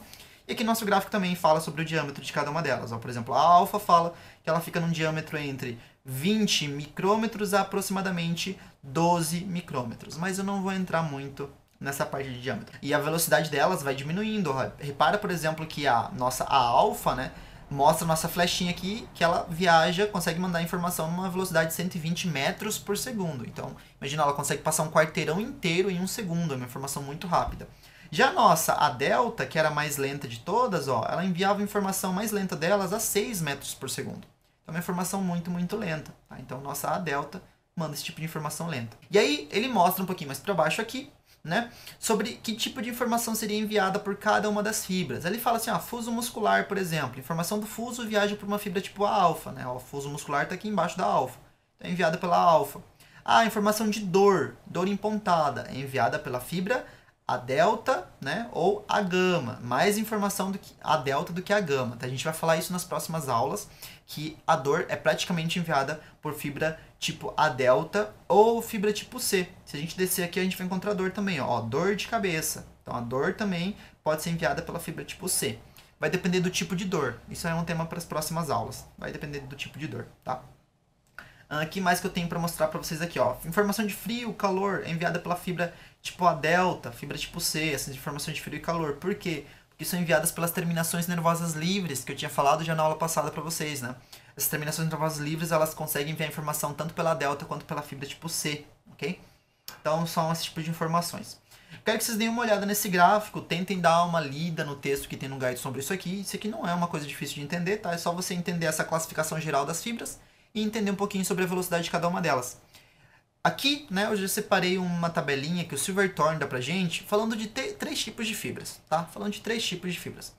E aqui nosso gráfico também fala sobre o diâmetro de cada uma delas. Ó. Por exemplo, a alfa fala que ela fica num diâmetro entre 20 micrômetros a aproximadamente 12 micrômetros. Mas eu não vou entrar muito nessa parte de diâmetro. E a velocidade delas vai diminuindo. Ó. Repara, por exemplo, que a nossa a alfa, né? mostra nossa flechinha aqui que ela viaja, consegue mandar informação numa velocidade de 120 metros por segundo. Então, imagina, ela consegue passar um quarteirão inteiro em um segundo, é uma informação muito rápida. Já a nossa, a delta, que era a mais lenta de todas, ó, ela enviava a informação mais lenta delas a 6 metros por segundo. Então, é uma informação muito, muito lenta. Tá? Então, nossa a delta manda esse tipo de informação lenta. E aí, ele mostra um pouquinho mais para baixo aqui né, sobre que tipo de informação seria enviada por cada uma das fibras. Ele fala assim, ó, fuso muscular, por exemplo, informação do fuso viaja por uma fibra tipo a alfa, né, o fuso muscular está aqui embaixo da alfa, então é enviada pela alfa. Ah, informação de dor, dor empontada, é enviada pela fibra a delta, né, ou a gama, mais informação do que a delta do que a gama. Tá? A gente vai falar isso nas próximas aulas que a dor é praticamente enviada por fibra tipo A delta ou fibra tipo C. Se a gente descer aqui, a gente vai encontrar dor também, ó, dor de cabeça. Então a dor também pode ser enviada pela fibra tipo C. Vai depender do tipo de dor. Isso é um tema para as próximas aulas. Vai depender do tipo de dor, tá? O ah, que mais que eu tenho para mostrar para vocês aqui? Ó? Informação de frio, calor, é enviada pela fibra tipo A delta, fibra tipo C, essas informações de frio e calor. Por quê? que são enviadas pelas terminações nervosas livres, que eu tinha falado já na aula passada para vocês, né? Essas terminações nervosas livres, elas conseguem enviar informação tanto pela delta quanto pela fibra tipo C, ok? Então, são esse tipo de informações. Quero que vocês deem uma olhada nesse gráfico, tentem dar uma lida no texto que tem no guide sobre isso aqui. Isso aqui não é uma coisa difícil de entender, tá? É só você entender essa classificação geral das fibras e entender um pouquinho sobre a velocidade de cada uma delas. Aqui, né, eu já separei uma tabelinha que o Silverthorn dá pra gente, falando de três tipos de fibras, tá? Falando de três tipos de fibras.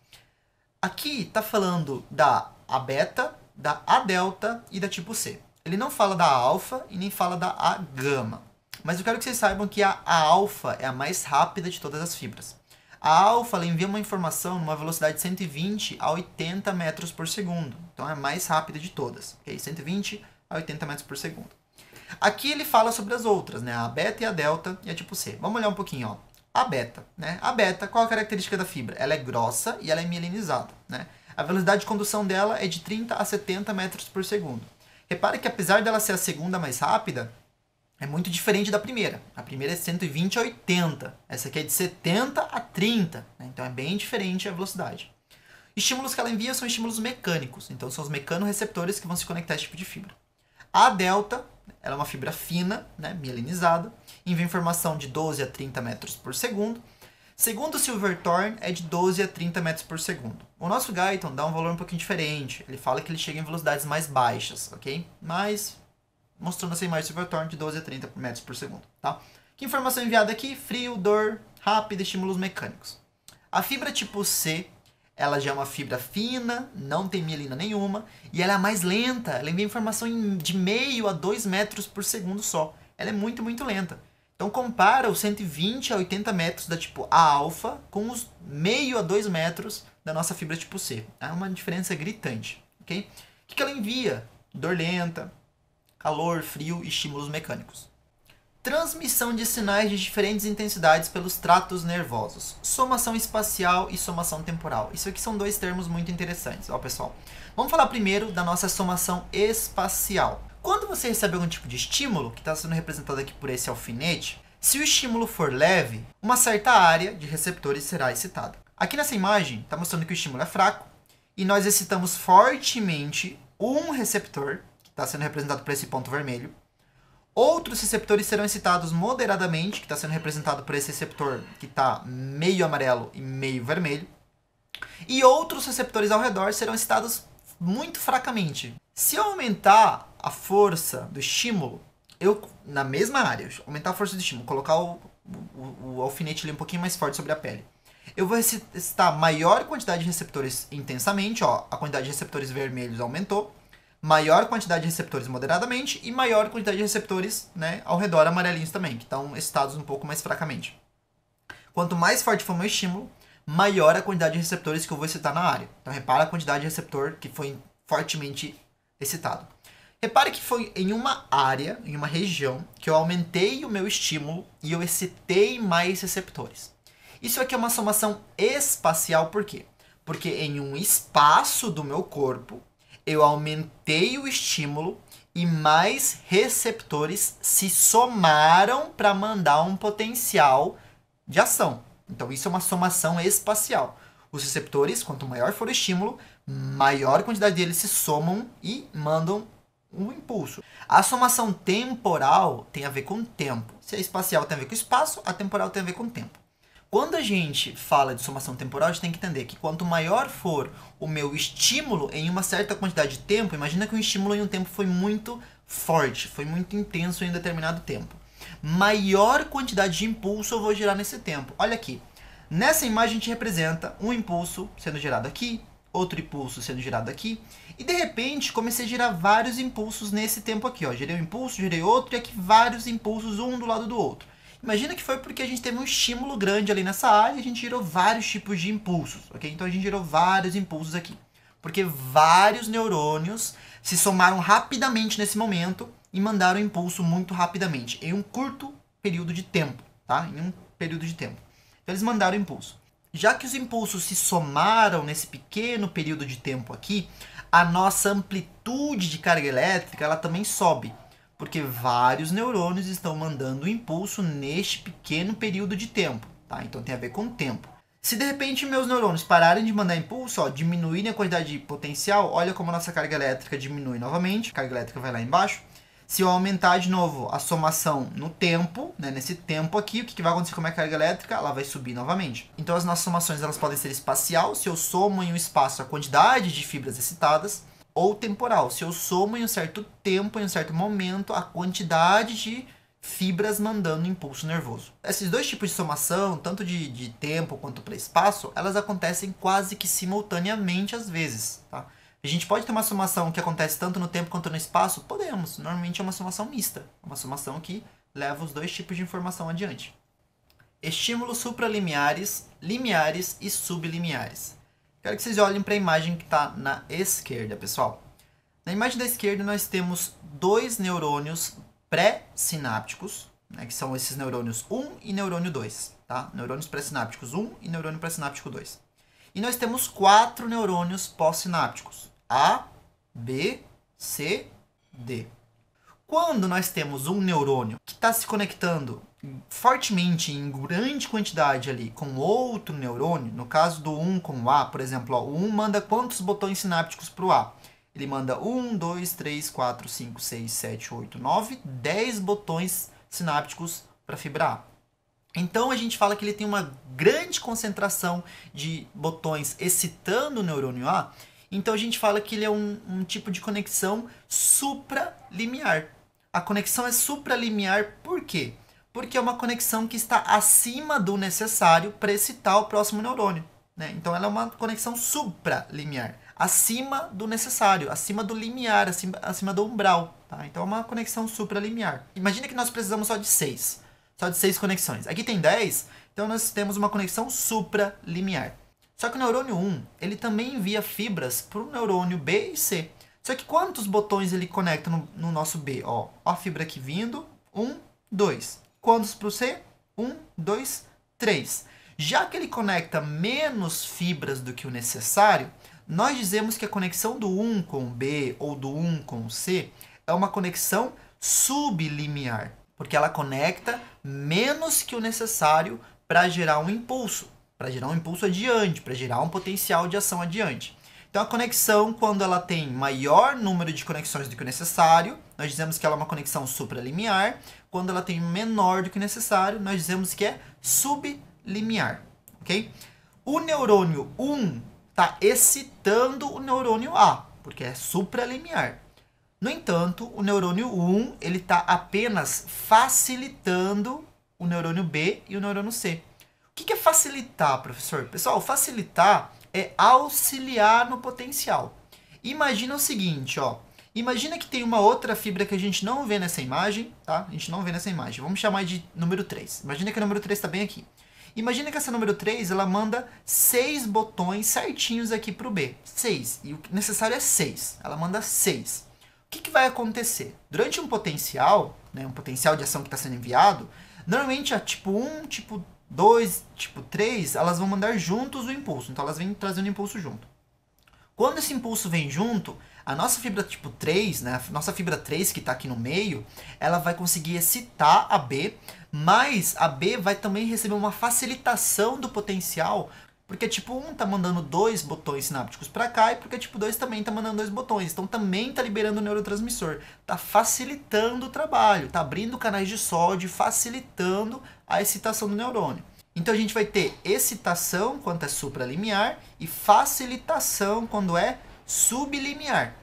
Aqui tá falando da A beta, da A delta e da tipo C. Ele não fala da alfa e nem fala da A gama. Mas eu quero que vocês saibam que a, a alfa é a mais rápida de todas as fibras. A alfa envia uma informação numa velocidade de 120 a 80 metros por segundo. Então é a mais rápida de todas. Ok? 120 a 80 metros por segundo. Aqui ele fala sobre as outras, né? A beta e a delta e a tipo C. Vamos olhar um pouquinho, ó. A beta, né? A beta, qual a característica da fibra? Ela é grossa e ela é mielinizada, né? A velocidade de condução dela é de 30 a 70 metros por segundo. Repare que apesar dela ser a segunda mais rápida, é muito diferente da primeira. A primeira é 120 a 80. Essa aqui é de 70 a 30. Né? Então é bem diferente a velocidade. Estímulos que ela envia são estímulos mecânicos. Então são os mecanorreceptores que vão se conectar a esse tipo de fibra. A delta ela é uma fibra fina, né, mielinizada, envia informação de 12 a 30 metros por segundo. Segundo o Silverthorn, é de 12 a 30 metros por segundo. O nosso Guyton dá um valor um pouquinho diferente. Ele fala que ele chega em velocidades mais baixas, ok? Mas, mostrando essa imagem do Silverthorn, de 12 a 30 metros por segundo, tá? Que informação enviada aqui? Frio, dor, rápido, estímulos mecânicos. A fibra tipo C ela já é uma fibra fina, não tem mielina nenhuma, e ela é a mais lenta, ela envia informação de meio a 2 metros por segundo só. Ela é muito, muito lenta. Então compara os 120 a 80 metros da tipo A alfa com os meio a 2 metros da nossa fibra tipo C. É uma diferença gritante, ok? O que ela envia? Dor lenta, calor, frio e estímulos mecânicos transmissão de sinais de diferentes intensidades pelos tratos nervosos, somação espacial e somação temporal. Isso aqui são dois termos muito interessantes, ó pessoal. Vamos falar primeiro da nossa somação espacial. Quando você recebe algum tipo de estímulo, que está sendo representado aqui por esse alfinete, se o estímulo for leve, uma certa área de receptores será excitada. Aqui nessa imagem está mostrando que o estímulo é fraco e nós excitamos fortemente um receptor, que está sendo representado por esse ponto vermelho, Outros receptores serão excitados moderadamente, que está sendo representado por esse receptor que está meio amarelo e meio vermelho. E outros receptores ao redor serão excitados muito fracamente. Se eu aumentar a força do estímulo, eu, na mesma área, aumentar a força do estímulo, colocar o, o, o alfinete ali um pouquinho mais forte sobre a pele, eu vou excitar maior quantidade de receptores intensamente, ó, a quantidade de receptores vermelhos aumentou, maior quantidade de receptores moderadamente e maior quantidade de receptores né, ao redor amarelinhos também, que estão excitados um pouco mais fracamente. Quanto mais forte for o meu estímulo, maior a quantidade de receptores que eu vou excitar na área. Então repara a quantidade de receptor que foi fortemente excitado. Repare que foi em uma área, em uma região, que eu aumentei o meu estímulo e eu excitei mais receptores. Isso aqui é uma somação espacial, por quê? Porque em um espaço do meu corpo, eu aumentei o estímulo e mais receptores se somaram para mandar um potencial de ação. Então, isso é uma somação espacial. Os receptores, quanto maior for o estímulo, maior quantidade deles se somam e mandam um impulso. A somação temporal tem a ver com tempo. Se a é espacial tem a ver com espaço, a temporal tem a ver com tempo. Quando a gente fala de somação temporal, a gente tem que entender que quanto maior for o meu estímulo em uma certa quantidade de tempo, imagina que o estímulo em um tempo foi muito forte, foi muito intenso em um determinado tempo. Maior quantidade de impulso eu vou gerar nesse tempo. Olha aqui. Nessa imagem a gente representa um impulso sendo gerado aqui, outro impulso sendo gerado aqui, e de repente comecei a gerar vários impulsos nesse tempo aqui, ó. Gerei um impulso, gerei outro, e aqui vários impulsos um do lado do outro. Imagina que foi porque a gente teve um estímulo grande ali nessa área e a gente gerou vários tipos de impulsos, ok? Então a gente gerou vários impulsos aqui. Porque vários neurônios se somaram rapidamente nesse momento e mandaram impulso muito rapidamente, em um curto período de tempo, tá? Em um período de tempo. Então eles mandaram impulso. Já que os impulsos se somaram nesse pequeno período de tempo aqui, a nossa amplitude de carga elétrica ela também sobe porque vários neurônios estão mandando impulso neste pequeno período de tempo, tá? Então tem a ver com o tempo. Se de repente meus neurônios pararem de mandar impulso, ó, diminuírem a quantidade de potencial, olha como a nossa carga elétrica diminui novamente, a carga elétrica vai lá embaixo. Se eu aumentar de novo a somação no tempo, né, nesse tempo aqui, o que, que vai acontecer com a minha carga elétrica? Ela vai subir novamente. Então as nossas somações elas podem ser espacial, se eu somo em um espaço a quantidade de fibras excitadas, ou temporal. Se eu somo em um certo tempo, em um certo momento, a quantidade de fibras mandando impulso nervoso. Esses dois tipos de somação, tanto de, de tempo quanto para espaço, elas acontecem quase que simultaneamente às vezes. Tá? A gente pode ter uma somação que acontece tanto no tempo quanto no espaço? Podemos. Normalmente é uma somação mista, uma somação que leva os dois tipos de informação adiante. Estímulos supraliminares, limiares e sublimiares. Quero que vocês olhem para a imagem que está na esquerda, pessoal. Na imagem da esquerda, nós temos dois neurônios pré-sinápticos, né, que são esses neurônios 1 e neurônio 2. Tá? Neurônios pré-sinápticos 1 e neurônio pré-sináptico 2. E nós temos quatro neurônios pós-sinápticos: A, B, C, D. Quando nós temos um neurônio que está se conectando fortemente em grande quantidade ali com outro neurônio, no caso do 1 com o A, por exemplo, ó, o 1 manda quantos botões sinápticos para o A? Ele manda 1, 2, 3, 4, 5, 6, 7, 8, 9, 10 botões sinápticos para a fibra A. Então a gente fala que ele tem uma grande concentração de botões excitando o neurônio A. Então a gente fala que ele é um, um tipo de conexão supralimiar. A conexão é supralimiar por quê? porque é uma conexão que está acima do necessário para excitar o próximo neurônio. Né? Então ela é uma conexão supralimiar, acima do necessário, acima do limiar, acima, acima do umbral. Tá? Então é uma conexão supralimiar. Imagina que nós precisamos só de seis, só de seis conexões. Aqui tem 10, então nós temos uma conexão supralimiar. Só que o neurônio 1, ele também envia fibras para o neurônio B e C. Só que quantos botões ele conecta no, no nosso B? Ó, ó a fibra aqui vindo, 1, um, 2 quantos para o C? 1, 2, 3. Já que ele conecta menos fibras do que o necessário, nós dizemos que a conexão do 1 com o B ou do 1 com o C é uma conexão sublimiar, porque ela conecta menos que o necessário para gerar um impulso, para gerar um impulso adiante, para gerar um potencial de ação adiante. Então a conexão, quando ela tem maior número de conexões do que o necessário, nós dizemos que ela é uma conexão supralimiar, quando ela tem menor do que necessário, nós dizemos que é sublimiar, ok? O neurônio 1 está excitando o neurônio A, porque é supralimiar. No entanto, o neurônio 1 ele está apenas facilitando o neurônio B e o neurônio C. O que é facilitar, professor? Pessoal, facilitar é auxiliar no potencial. Imagina o seguinte, ó. Imagina que tem uma outra fibra que a gente não vê nessa imagem, tá? A gente não vê nessa imagem. Vamos chamar de número 3. Imagina que o número 3 está bem aqui. Imagina que essa número 3, ela manda seis botões certinhos aqui para o B. Seis. E o necessário é seis. Ela manda seis. O que, que vai acontecer? Durante um potencial, né, um potencial de ação que está sendo enviado, normalmente a tipo 1, tipo 2, tipo 3, elas vão mandar juntos o impulso. Então elas vêm trazendo o impulso junto. Quando esse impulso vem junto, a nossa fibra tipo 3, né? A nossa fibra 3 que está aqui no meio, ela vai conseguir excitar a B, mas a B vai também receber uma facilitação do potencial porque tipo 1 tá mandando dois botões sinápticos para cá e porque tipo 2 também tá mandando dois botões. Então também tá liberando o neurotransmissor. Tá facilitando o trabalho, tá abrindo canais de sódio, facilitando a excitação do neurônio. Então a gente vai ter excitação quando é supralimiar e facilitação quando é sublimiar.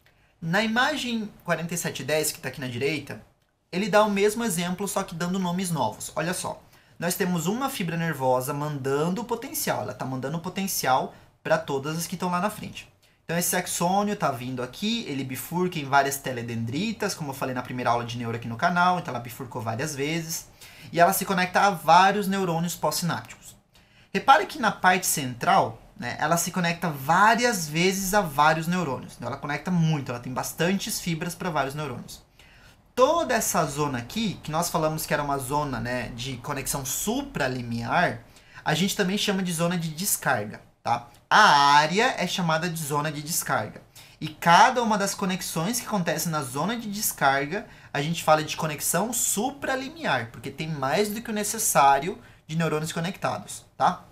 Na imagem 4710, que está aqui na direita, ele dá o mesmo exemplo, só que dando nomes novos. Olha só, nós temos uma fibra nervosa mandando o potencial, ela está mandando o potencial para todas as que estão lá na frente. Então esse axônio está vindo aqui, ele bifurca em várias teledendritas, como eu falei na primeira aula de neuro aqui no canal, então ela bifurcou várias vezes, e ela se conecta a vários neurônios pós-sinápticos. Repare que na parte central né? Ela se conecta várias vezes a vários neurônios. Então ela conecta muito, ela tem bastantes fibras para vários neurônios. Toda essa zona aqui, que nós falamos que era uma zona né, de conexão supralimiar, a gente também chama de zona de descarga. Tá? A área é chamada de zona de descarga. E cada uma das conexões que acontece na zona de descarga, a gente fala de conexão supralimiar, porque tem mais do que o necessário de neurônios conectados, tá?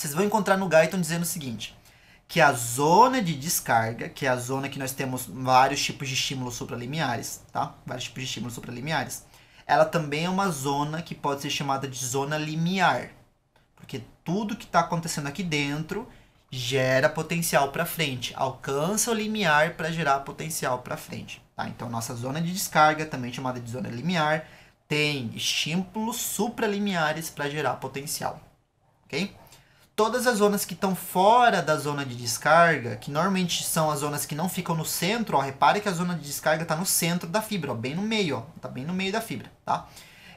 vocês vão encontrar no Gaiton dizendo o seguinte: que a zona de descarga, que é a zona que nós temos vários tipos de estímulos supraliminares, tá? Vários tipos de estímulos supraliminares. Ela também é uma zona que pode ser chamada de zona limiar, porque tudo que está acontecendo aqui dentro gera potencial para frente, alcança o limiar para gerar potencial para frente. Tá? Então, nossa zona de descarga, também chamada de zona limiar, tem estímulos supraliminares para gerar potencial. Ok? todas as zonas que estão fora da zona de descarga, que normalmente são as zonas que não ficam no centro, ó, repare que a zona de descarga está no centro da fibra, ó, bem no meio, ó, tá bem no meio da fibra, tá?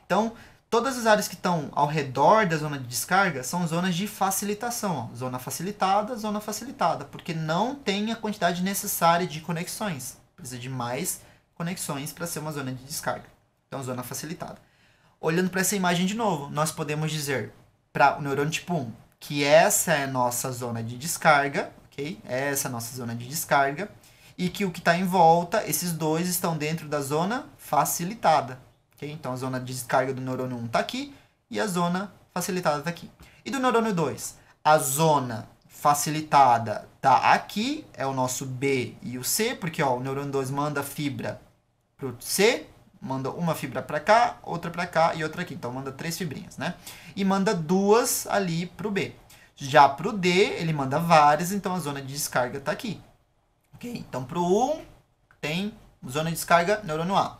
Então, todas as áreas que estão ao redor da zona de descarga são zonas de facilitação, ó, zona facilitada, zona facilitada, porque não tem a quantidade necessária de conexões, precisa de mais conexões para ser uma zona de descarga, então zona facilitada. Olhando para essa imagem de novo, nós podemos dizer para o neurônio tipo 1, que essa é nossa zona de descarga, ok? Essa é a nossa zona de descarga. E que o que está em volta, esses dois estão dentro da zona facilitada, ok? Então a zona de descarga do neurônio 1 está aqui e a zona facilitada está aqui. E do neurônio 2? A zona facilitada está aqui, é o nosso B e o C, porque ó, o neurônio 2 manda fibra para o C manda uma fibra para cá, outra para cá e outra aqui. Então manda três fibrinhas, né? E manda duas ali para o B. Já para o D, ele manda várias, então a zona de descarga está aqui. Ok? Então para o 1 tem zona de descarga neurônio A.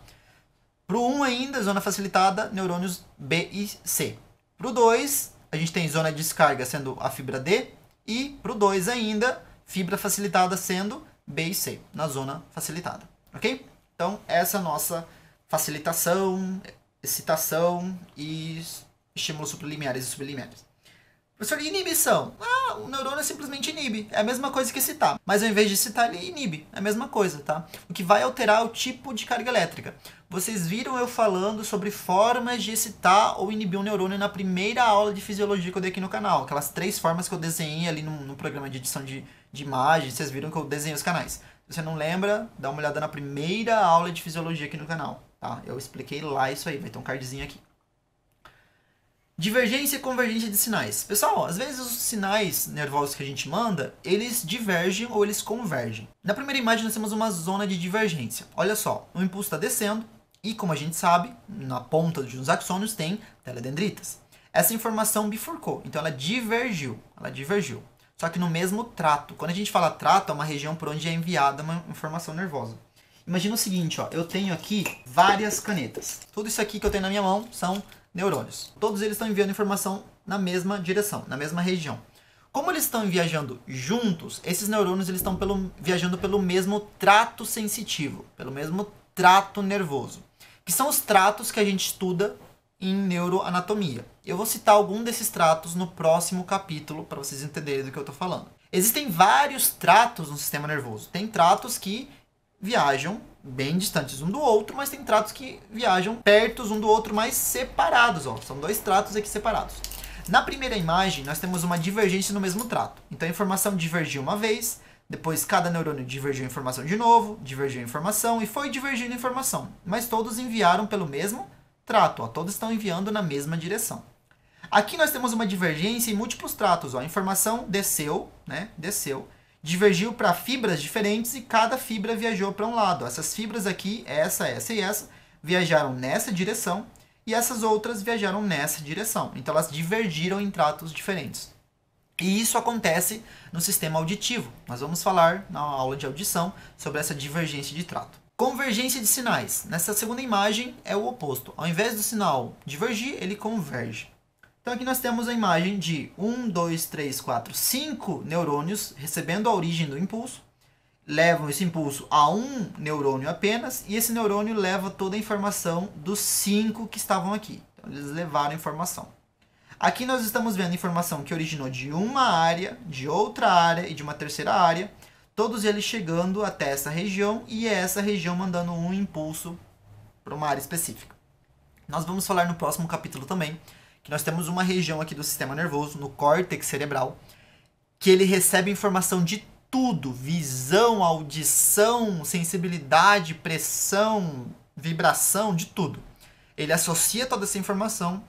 Para o 1 ainda, zona facilitada, neurônios B e C. Para o 2, a gente tem zona de descarga sendo a fibra D. E para o 2 ainda, fibra facilitada sendo B e C, na zona facilitada. Ok? Então, essa é a nossa facilitação, excitação e estímulos sublimiares e sublimiares. Professor, inibição. Ah, o neurônio simplesmente inibe. É a mesma coisa que excitar. Mas ao invés de excitar, ele inibe. É a mesma coisa, tá? O que vai alterar o tipo de carga elétrica. Vocês viram eu falando sobre formas de excitar ou inibir um neurônio na primeira aula de fisiologia que eu dei aqui no canal. Aquelas três formas que eu desenhei ali no, no programa de edição de, de imagens. Vocês viram que eu desenhei os canais. Se você não lembra, dá uma olhada na primeira aula de fisiologia aqui no canal. Tá? Eu expliquei lá isso aí, vai ter um cardzinho aqui. Divergência e convergência de sinais. Pessoal, às vezes os sinais nervosos que a gente manda, eles divergem ou eles convergem. Na primeira imagem nós temos uma zona de divergência. Olha só, o impulso está descendo e, como a gente sabe, na ponta dos axônios tem teledendritas. Essa informação bifurcou, então ela divergiu, ela divergiu. Só que no mesmo trato. Quando a gente fala trato, é uma região por onde é enviada uma informação nervosa. Imagina o seguinte, ó, eu tenho aqui várias canetas. Tudo isso aqui que eu tenho na minha mão são neurônios. Todos eles estão enviando informação na mesma direção, na mesma região. Como eles estão viajando juntos, esses neurônios eles estão pelo, viajando pelo mesmo trato sensitivo, pelo mesmo trato nervoso, que são os tratos que a gente estuda em neuroanatomia. Eu vou citar algum desses tratos no próximo capítulo para vocês entenderem do que eu estou falando. Existem vários tratos no sistema nervoso. Tem tratos que viajam bem distantes um do outro, mas tem tratos que viajam pertos um do outro, mas separados. Ó. São dois tratos aqui separados. Na primeira imagem, nós temos uma divergência no mesmo trato. Então, a informação divergiu uma vez, depois cada neurônio divergiu a informação de novo, divergiu a informação e foi divergindo a informação. Mas todos enviaram pelo mesmo trato, ó. todos estão enviando na mesma direção. Aqui nós temos uma divergência em múltiplos tratos. Ó. A informação desceu, né? desceu, divergiu para fibras diferentes e cada fibra viajou para um lado. Essas fibras aqui, essa, essa e essa, viajaram nessa direção e essas outras viajaram nessa direção. Então elas divergiram em tratos diferentes. E isso acontece no sistema auditivo. Nós vamos falar na aula de audição sobre essa divergência de trato. Convergência de sinais. Nessa segunda imagem é o oposto. Ao invés do sinal divergir, ele converge. Então aqui nós temos a imagem de 1, 2, 3, 4, 5 neurônios recebendo a origem do impulso, levam esse impulso a um neurônio apenas, e esse neurônio leva toda a informação dos 5 que estavam aqui. Então eles levaram a informação. Aqui nós estamos vendo informação que originou de uma área, de outra área e de uma terceira área, todos eles chegando até essa região e é essa região mandando um impulso para uma área específica. Nós vamos falar no próximo capítulo também que nós temos uma região aqui do sistema nervoso, no córtex cerebral, que ele recebe informação de tudo: visão, audição, sensibilidade, pressão, vibração, de tudo. Ele associa toda essa informação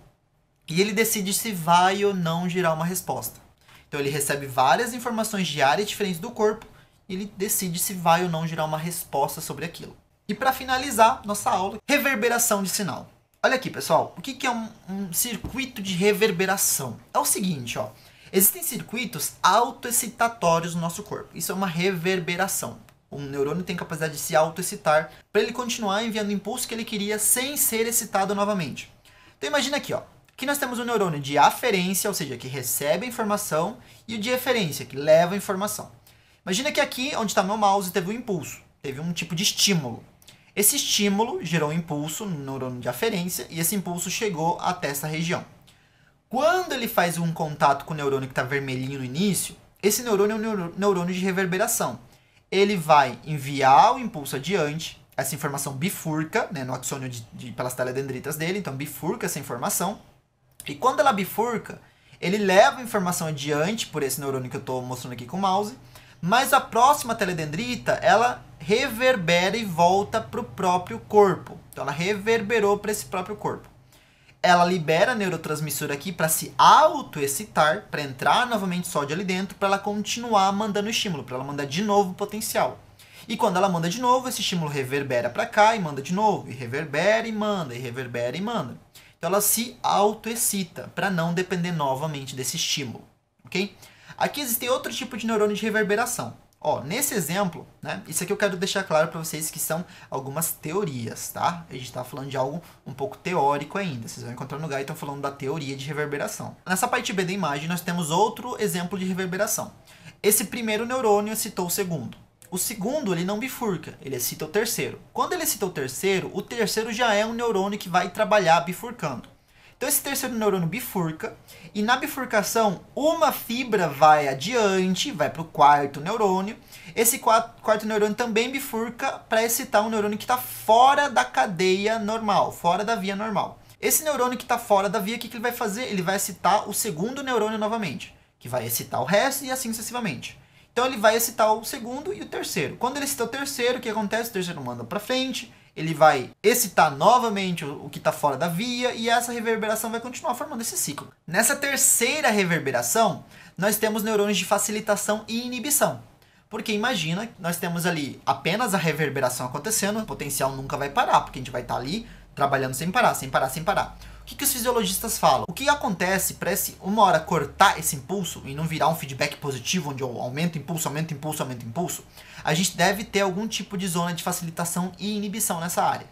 e ele decide se vai ou não gerar uma resposta. Então ele recebe várias informações de áreas diferentes do corpo e ele decide se vai ou não gerar uma resposta sobre aquilo. E para finalizar nossa aula, reverberação de sinal. Olha aqui, pessoal, o que, que é um, um, circuito de reverberação? É o seguinte, ó. Existem circuitos autoexcitatórios no nosso corpo. Isso é uma reverberação. Um neurônio tem capacidade de se autoexcitar para ele continuar enviando o impulso que ele queria sem ser excitado novamente. Então imagina aqui, ó. Aqui nós temos um neurônio de aferência, ou seja, que recebe a informação, e o de eferência, que leva a informação. Imagina que aqui, onde está meu mouse, teve um impulso, teve um tipo de estímulo. Esse estímulo gerou um impulso no neurônio de aferência e esse impulso chegou até essa região. Quando ele faz um contato com o neurônio que está vermelhinho no início, esse neurônio é um neurônio de reverberação. Ele vai enviar o impulso adiante, essa informação bifurca né, no axônio de, de, pelas teledendritas dele, então bifurca essa informação. E quando ela bifurca, ele leva a informação adiante por esse neurônio que eu estou mostrando aqui com o mouse mas a próxima teledendrita, ela reverbera e volta para o próprio corpo. Então ela reverberou para esse próprio corpo. Ela libera a neurotransmissora aqui para se autoexcitar, para entrar novamente sódio ali dentro, para ela continuar mandando estímulo, para ela mandar de novo potencial. E quando ela manda de novo, esse estímulo reverbera para cá e manda de novo, e reverbera e manda, e reverbera e manda. Então ela se autoexcita para não depender novamente desse estímulo, ok? Aqui existem outro tipo de neurônio de reverberação. Ó, nesse exemplo, né, isso aqui eu quero deixar claro para vocês que são algumas teorias, tá? A gente está falando de algo um pouco teórico ainda. Vocês vão encontrar no guide, estão falando da teoria de reverberação. Nessa parte B da imagem, nós temos outro exemplo de reverberação. Esse primeiro neurônio citou o segundo. O segundo, ele não bifurca, ele cita o terceiro. Quando ele cita o terceiro, o terceiro já é um neurônio que vai trabalhar bifurcando. Então esse terceiro neurônio bifurca e na bifurcação uma fibra vai adiante, vai para o quarto neurônio. Esse quarto neurônio também bifurca para excitar um neurônio que está fora da cadeia normal, fora da via normal. Esse neurônio que está fora da via, o que, que ele vai fazer? Ele vai excitar o segundo neurônio novamente, que vai excitar o resto e assim sucessivamente. Então ele vai excitar o segundo e o terceiro. Quando ele excita o terceiro, o que acontece? O terceiro manda para frente, ele vai excitar novamente o que está fora da via e essa reverberação vai continuar formando esse ciclo. Nessa terceira reverberação, nós temos neurônios de facilitação e inibição. Porque imagina, nós temos ali apenas a reverberação acontecendo, o potencial nunca vai parar, porque a gente vai estar tá ali trabalhando sem parar, sem parar, sem parar. O que, que os fisiologistas falam? O que acontece para esse uma hora cortar esse impulso e não virar um feedback positivo, onde eu aumento impulso, aumento impulso, aumento impulso? a gente deve ter algum tipo de zona de facilitação e inibição nessa área.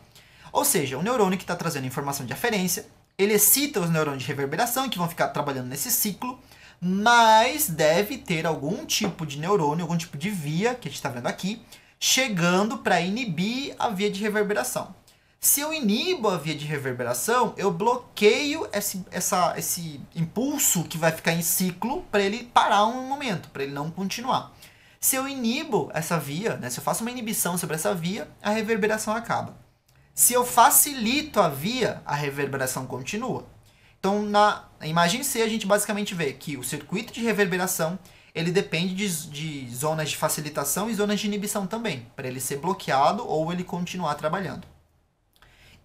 Ou seja, o neurônio que está trazendo informação de aferência, ele excita os neurônios de reverberação que vão ficar trabalhando nesse ciclo, mas deve ter algum tipo de neurônio, algum tipo de via, que a gente está vendo aqui, chegando para inibir a via de reverberação. Se eu inibo a via de reverberação, eu bloqueio esse, essa, esse impulso que vai ficar em ciclo para ele parar um momento, para ele não continuar. Se eu inibo essa via, né, se eu faço uma inibição sobre essa via, a reverberação acaba. Se eu facilito a via, a reverberação continua. Então, na imagem C, a gente basicamente vê que o circuito de reverberação ele depende de, de zonas de facilitação e zonas de inibição também, para ele ser bloqueado ou ele continuar trabalhando.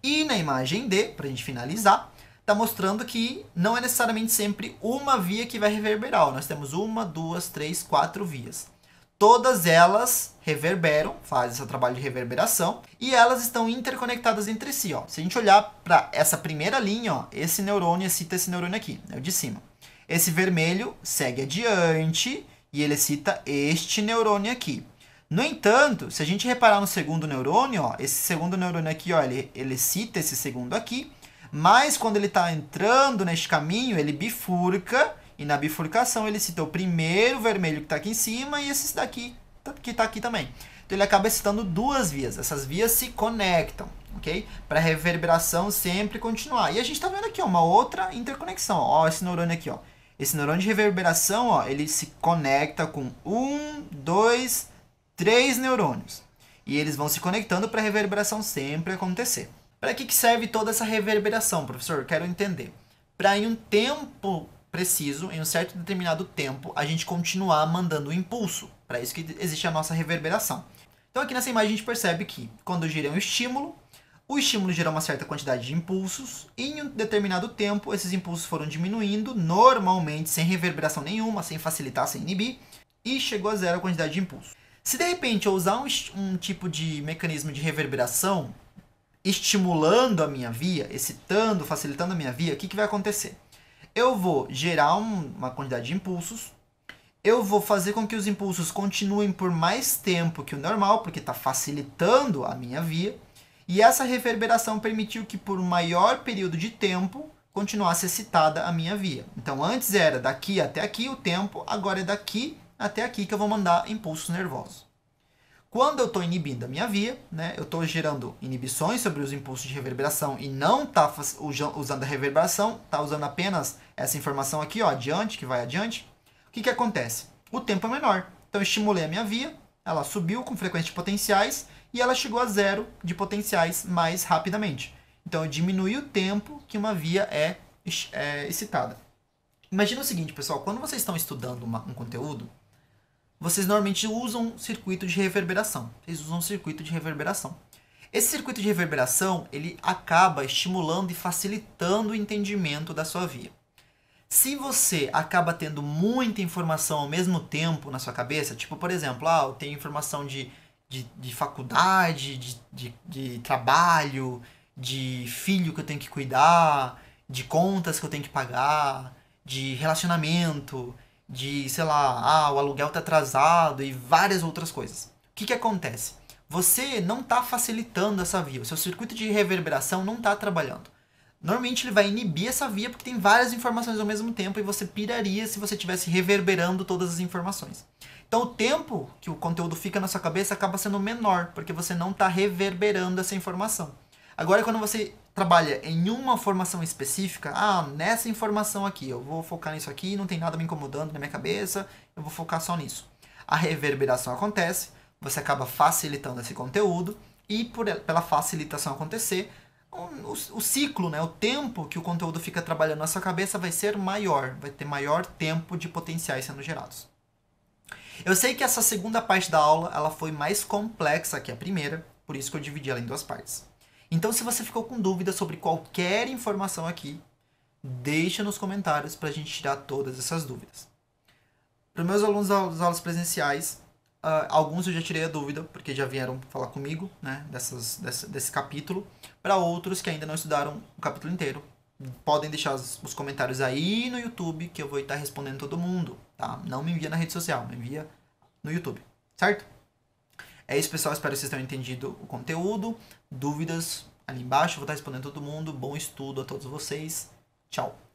E na imagem D, para a gente finalizar, está mostrando que não é necessariamente sempre uma via que vai reverberar. Nós temos uma, duas, três, quatro vias. Todas elas reverberam, fazem esse trabalho de reverberação, e elas estão interconectadas entre si. Ó. Se a gente olhar para essa primeira linha, ó, esse neurônio excita esse neurônio aqui, é o de cima. Esse vermelho segue adiante e ele excita este neurônio aqui. No entanto, se a gente reparar no segundo neurônio, ó, esse segundo neurônio aqui, ó, ele, ele excita esse segundo aqui, mas quando ele está entrando neste caminho, ele bifurca e na bifurcação ele citou primeiro vermelho que está aqui em cima e esse daqui que está aqui também. Então ele acaba citando duas vias. Essas vias se conectam, ok? Para reverberação sempre continuar. E a gente está vendo aqui ó, uma outra interconexão. Ó, esse neurônio aqui, ó. Esse neurônio de reverberação, ó, ele se conecta com um, dois, três neurônios. E eles vão se conectando para a reverberação sempre acontecer. Para que, que serve toda essa reverberação, professor? Quero entender. Para em um tempo preciso, em um certo determinado tempo, a gente continuar mandando o impulso. Para isso que existe a nossa reverberação. Então aqui nessa imagem a gente percebe que quando gira um estímulo, o estímulo gera uma certa quantidade de impulsos e em um determinado tempo esses impulsos foram diminuindo, normalmente sem reverberação nenhuma, sem facilitar, sem inibir, e chegou a zero a quantidade de impulsos. Se de repente eu usar um, um tipo de mecanismo de reverberação, estimulando a minha via, excitando, facilitando a minha via, o que, que vai acontecer? eu vou gerar um, uma quantidade de impulsos, eu vou fazer com que os impulsos continuem por mais tempo que o normal, porque está facilitando a minha via, e essa reverberação permitiu que por um maior período de tempo continuasse excitada a minha via. Então antes era daqui até aqui o tempo, agora é daqui até aqui que eu vou mandar impulsos nervosos. Quando eu estou inibindo a minha via, né, eu estou gerando inibições sobre os impulsos de reverberação e não está usando a reverberação, está usando apenas essa informação aqui, ó, adiante, que vai adiante. O que, que acontece? O tempo é menor. Então, eu estimulei a minha via, ela subiu com frequência de potenciais e ela chegou a zero de potenciais mais rapidamente. Então, eu diminui o tempo que uma via é, é excitada. Imagina o seguinte, pessoal, quando vocês estão estudando uma, um conteúdo, vocês normalmente usam circuito de reverberação. Vocês usam circuito de reverberação. Esse circuito de reverberação, ele acaba estimulando e facilitando o entendimento da sua via. Se você acaba tendo muita informação ao mesmo tempo na sua cabeça, tipo, por exemplo, ah, eu tenho informação de, de, de faculdade, de, de, de trabalho, de filho que eu tenho que cuidar, de contas que eu tenho que pagar, de relacionamento, de, sei lá, ah, o aluguel tá atrasado e várias outras coisas. O que, que acontece? Você não está facilitando essa via, o seu circuito de reverberação não está trabalhando. Normalmente ele vai inibir essa via porque tem várias informações ao mesmo tempo e você piraria se você estivesse reverberando todas as informações. Então o tempo que o conteúdo fica na sua cabeça acaba sendo menor, porque você não está reverberando essa informação. Agora quando você trabalha em uma formação específica, ah, nessa informação aqui, eu vou focar nisso aqui, não tem nada me incomodando na minha cabeça, eu vou focar só nisso. A reverberação acontece, você acaba facilitando esse conteúdo, e por, pela facilitação acontecer, o, o, ciclo, né, o tempo que o conteúdo fica trabalhando na sua cabeça vai ser maior, vai ter maior tempo de potenciais sendo gerados. Eu sei que essa segunda parte da aula ela foi mais complexa que a primeira, por isso que eu dividi ela em duas partes. Então, se você ficou com dúvida sobre qualquer informação aqui, deixa nos comentários para a gente tirar todas essas dúvidas. Para meus alunos das aulas presenciais, uh, alguns eu já tirei a dúvida, porque já vieram falar comigo né, dessas, desse, desse capítulo. Para outros que ainda não estudaram o capítulo inteiro, podem deixar os, os comentários aí no YouTube, que eu vou estar respondendo todo mundo. Tá? Não me envia na rede social, me envia no YouTube, certo? É isso, pessoal. Espero que vocês tenham entendido o conteúdo. Dúvidas ali embaixo, vou estar respondendo todo mundo. Bom estudo a todos vocês. Tchau.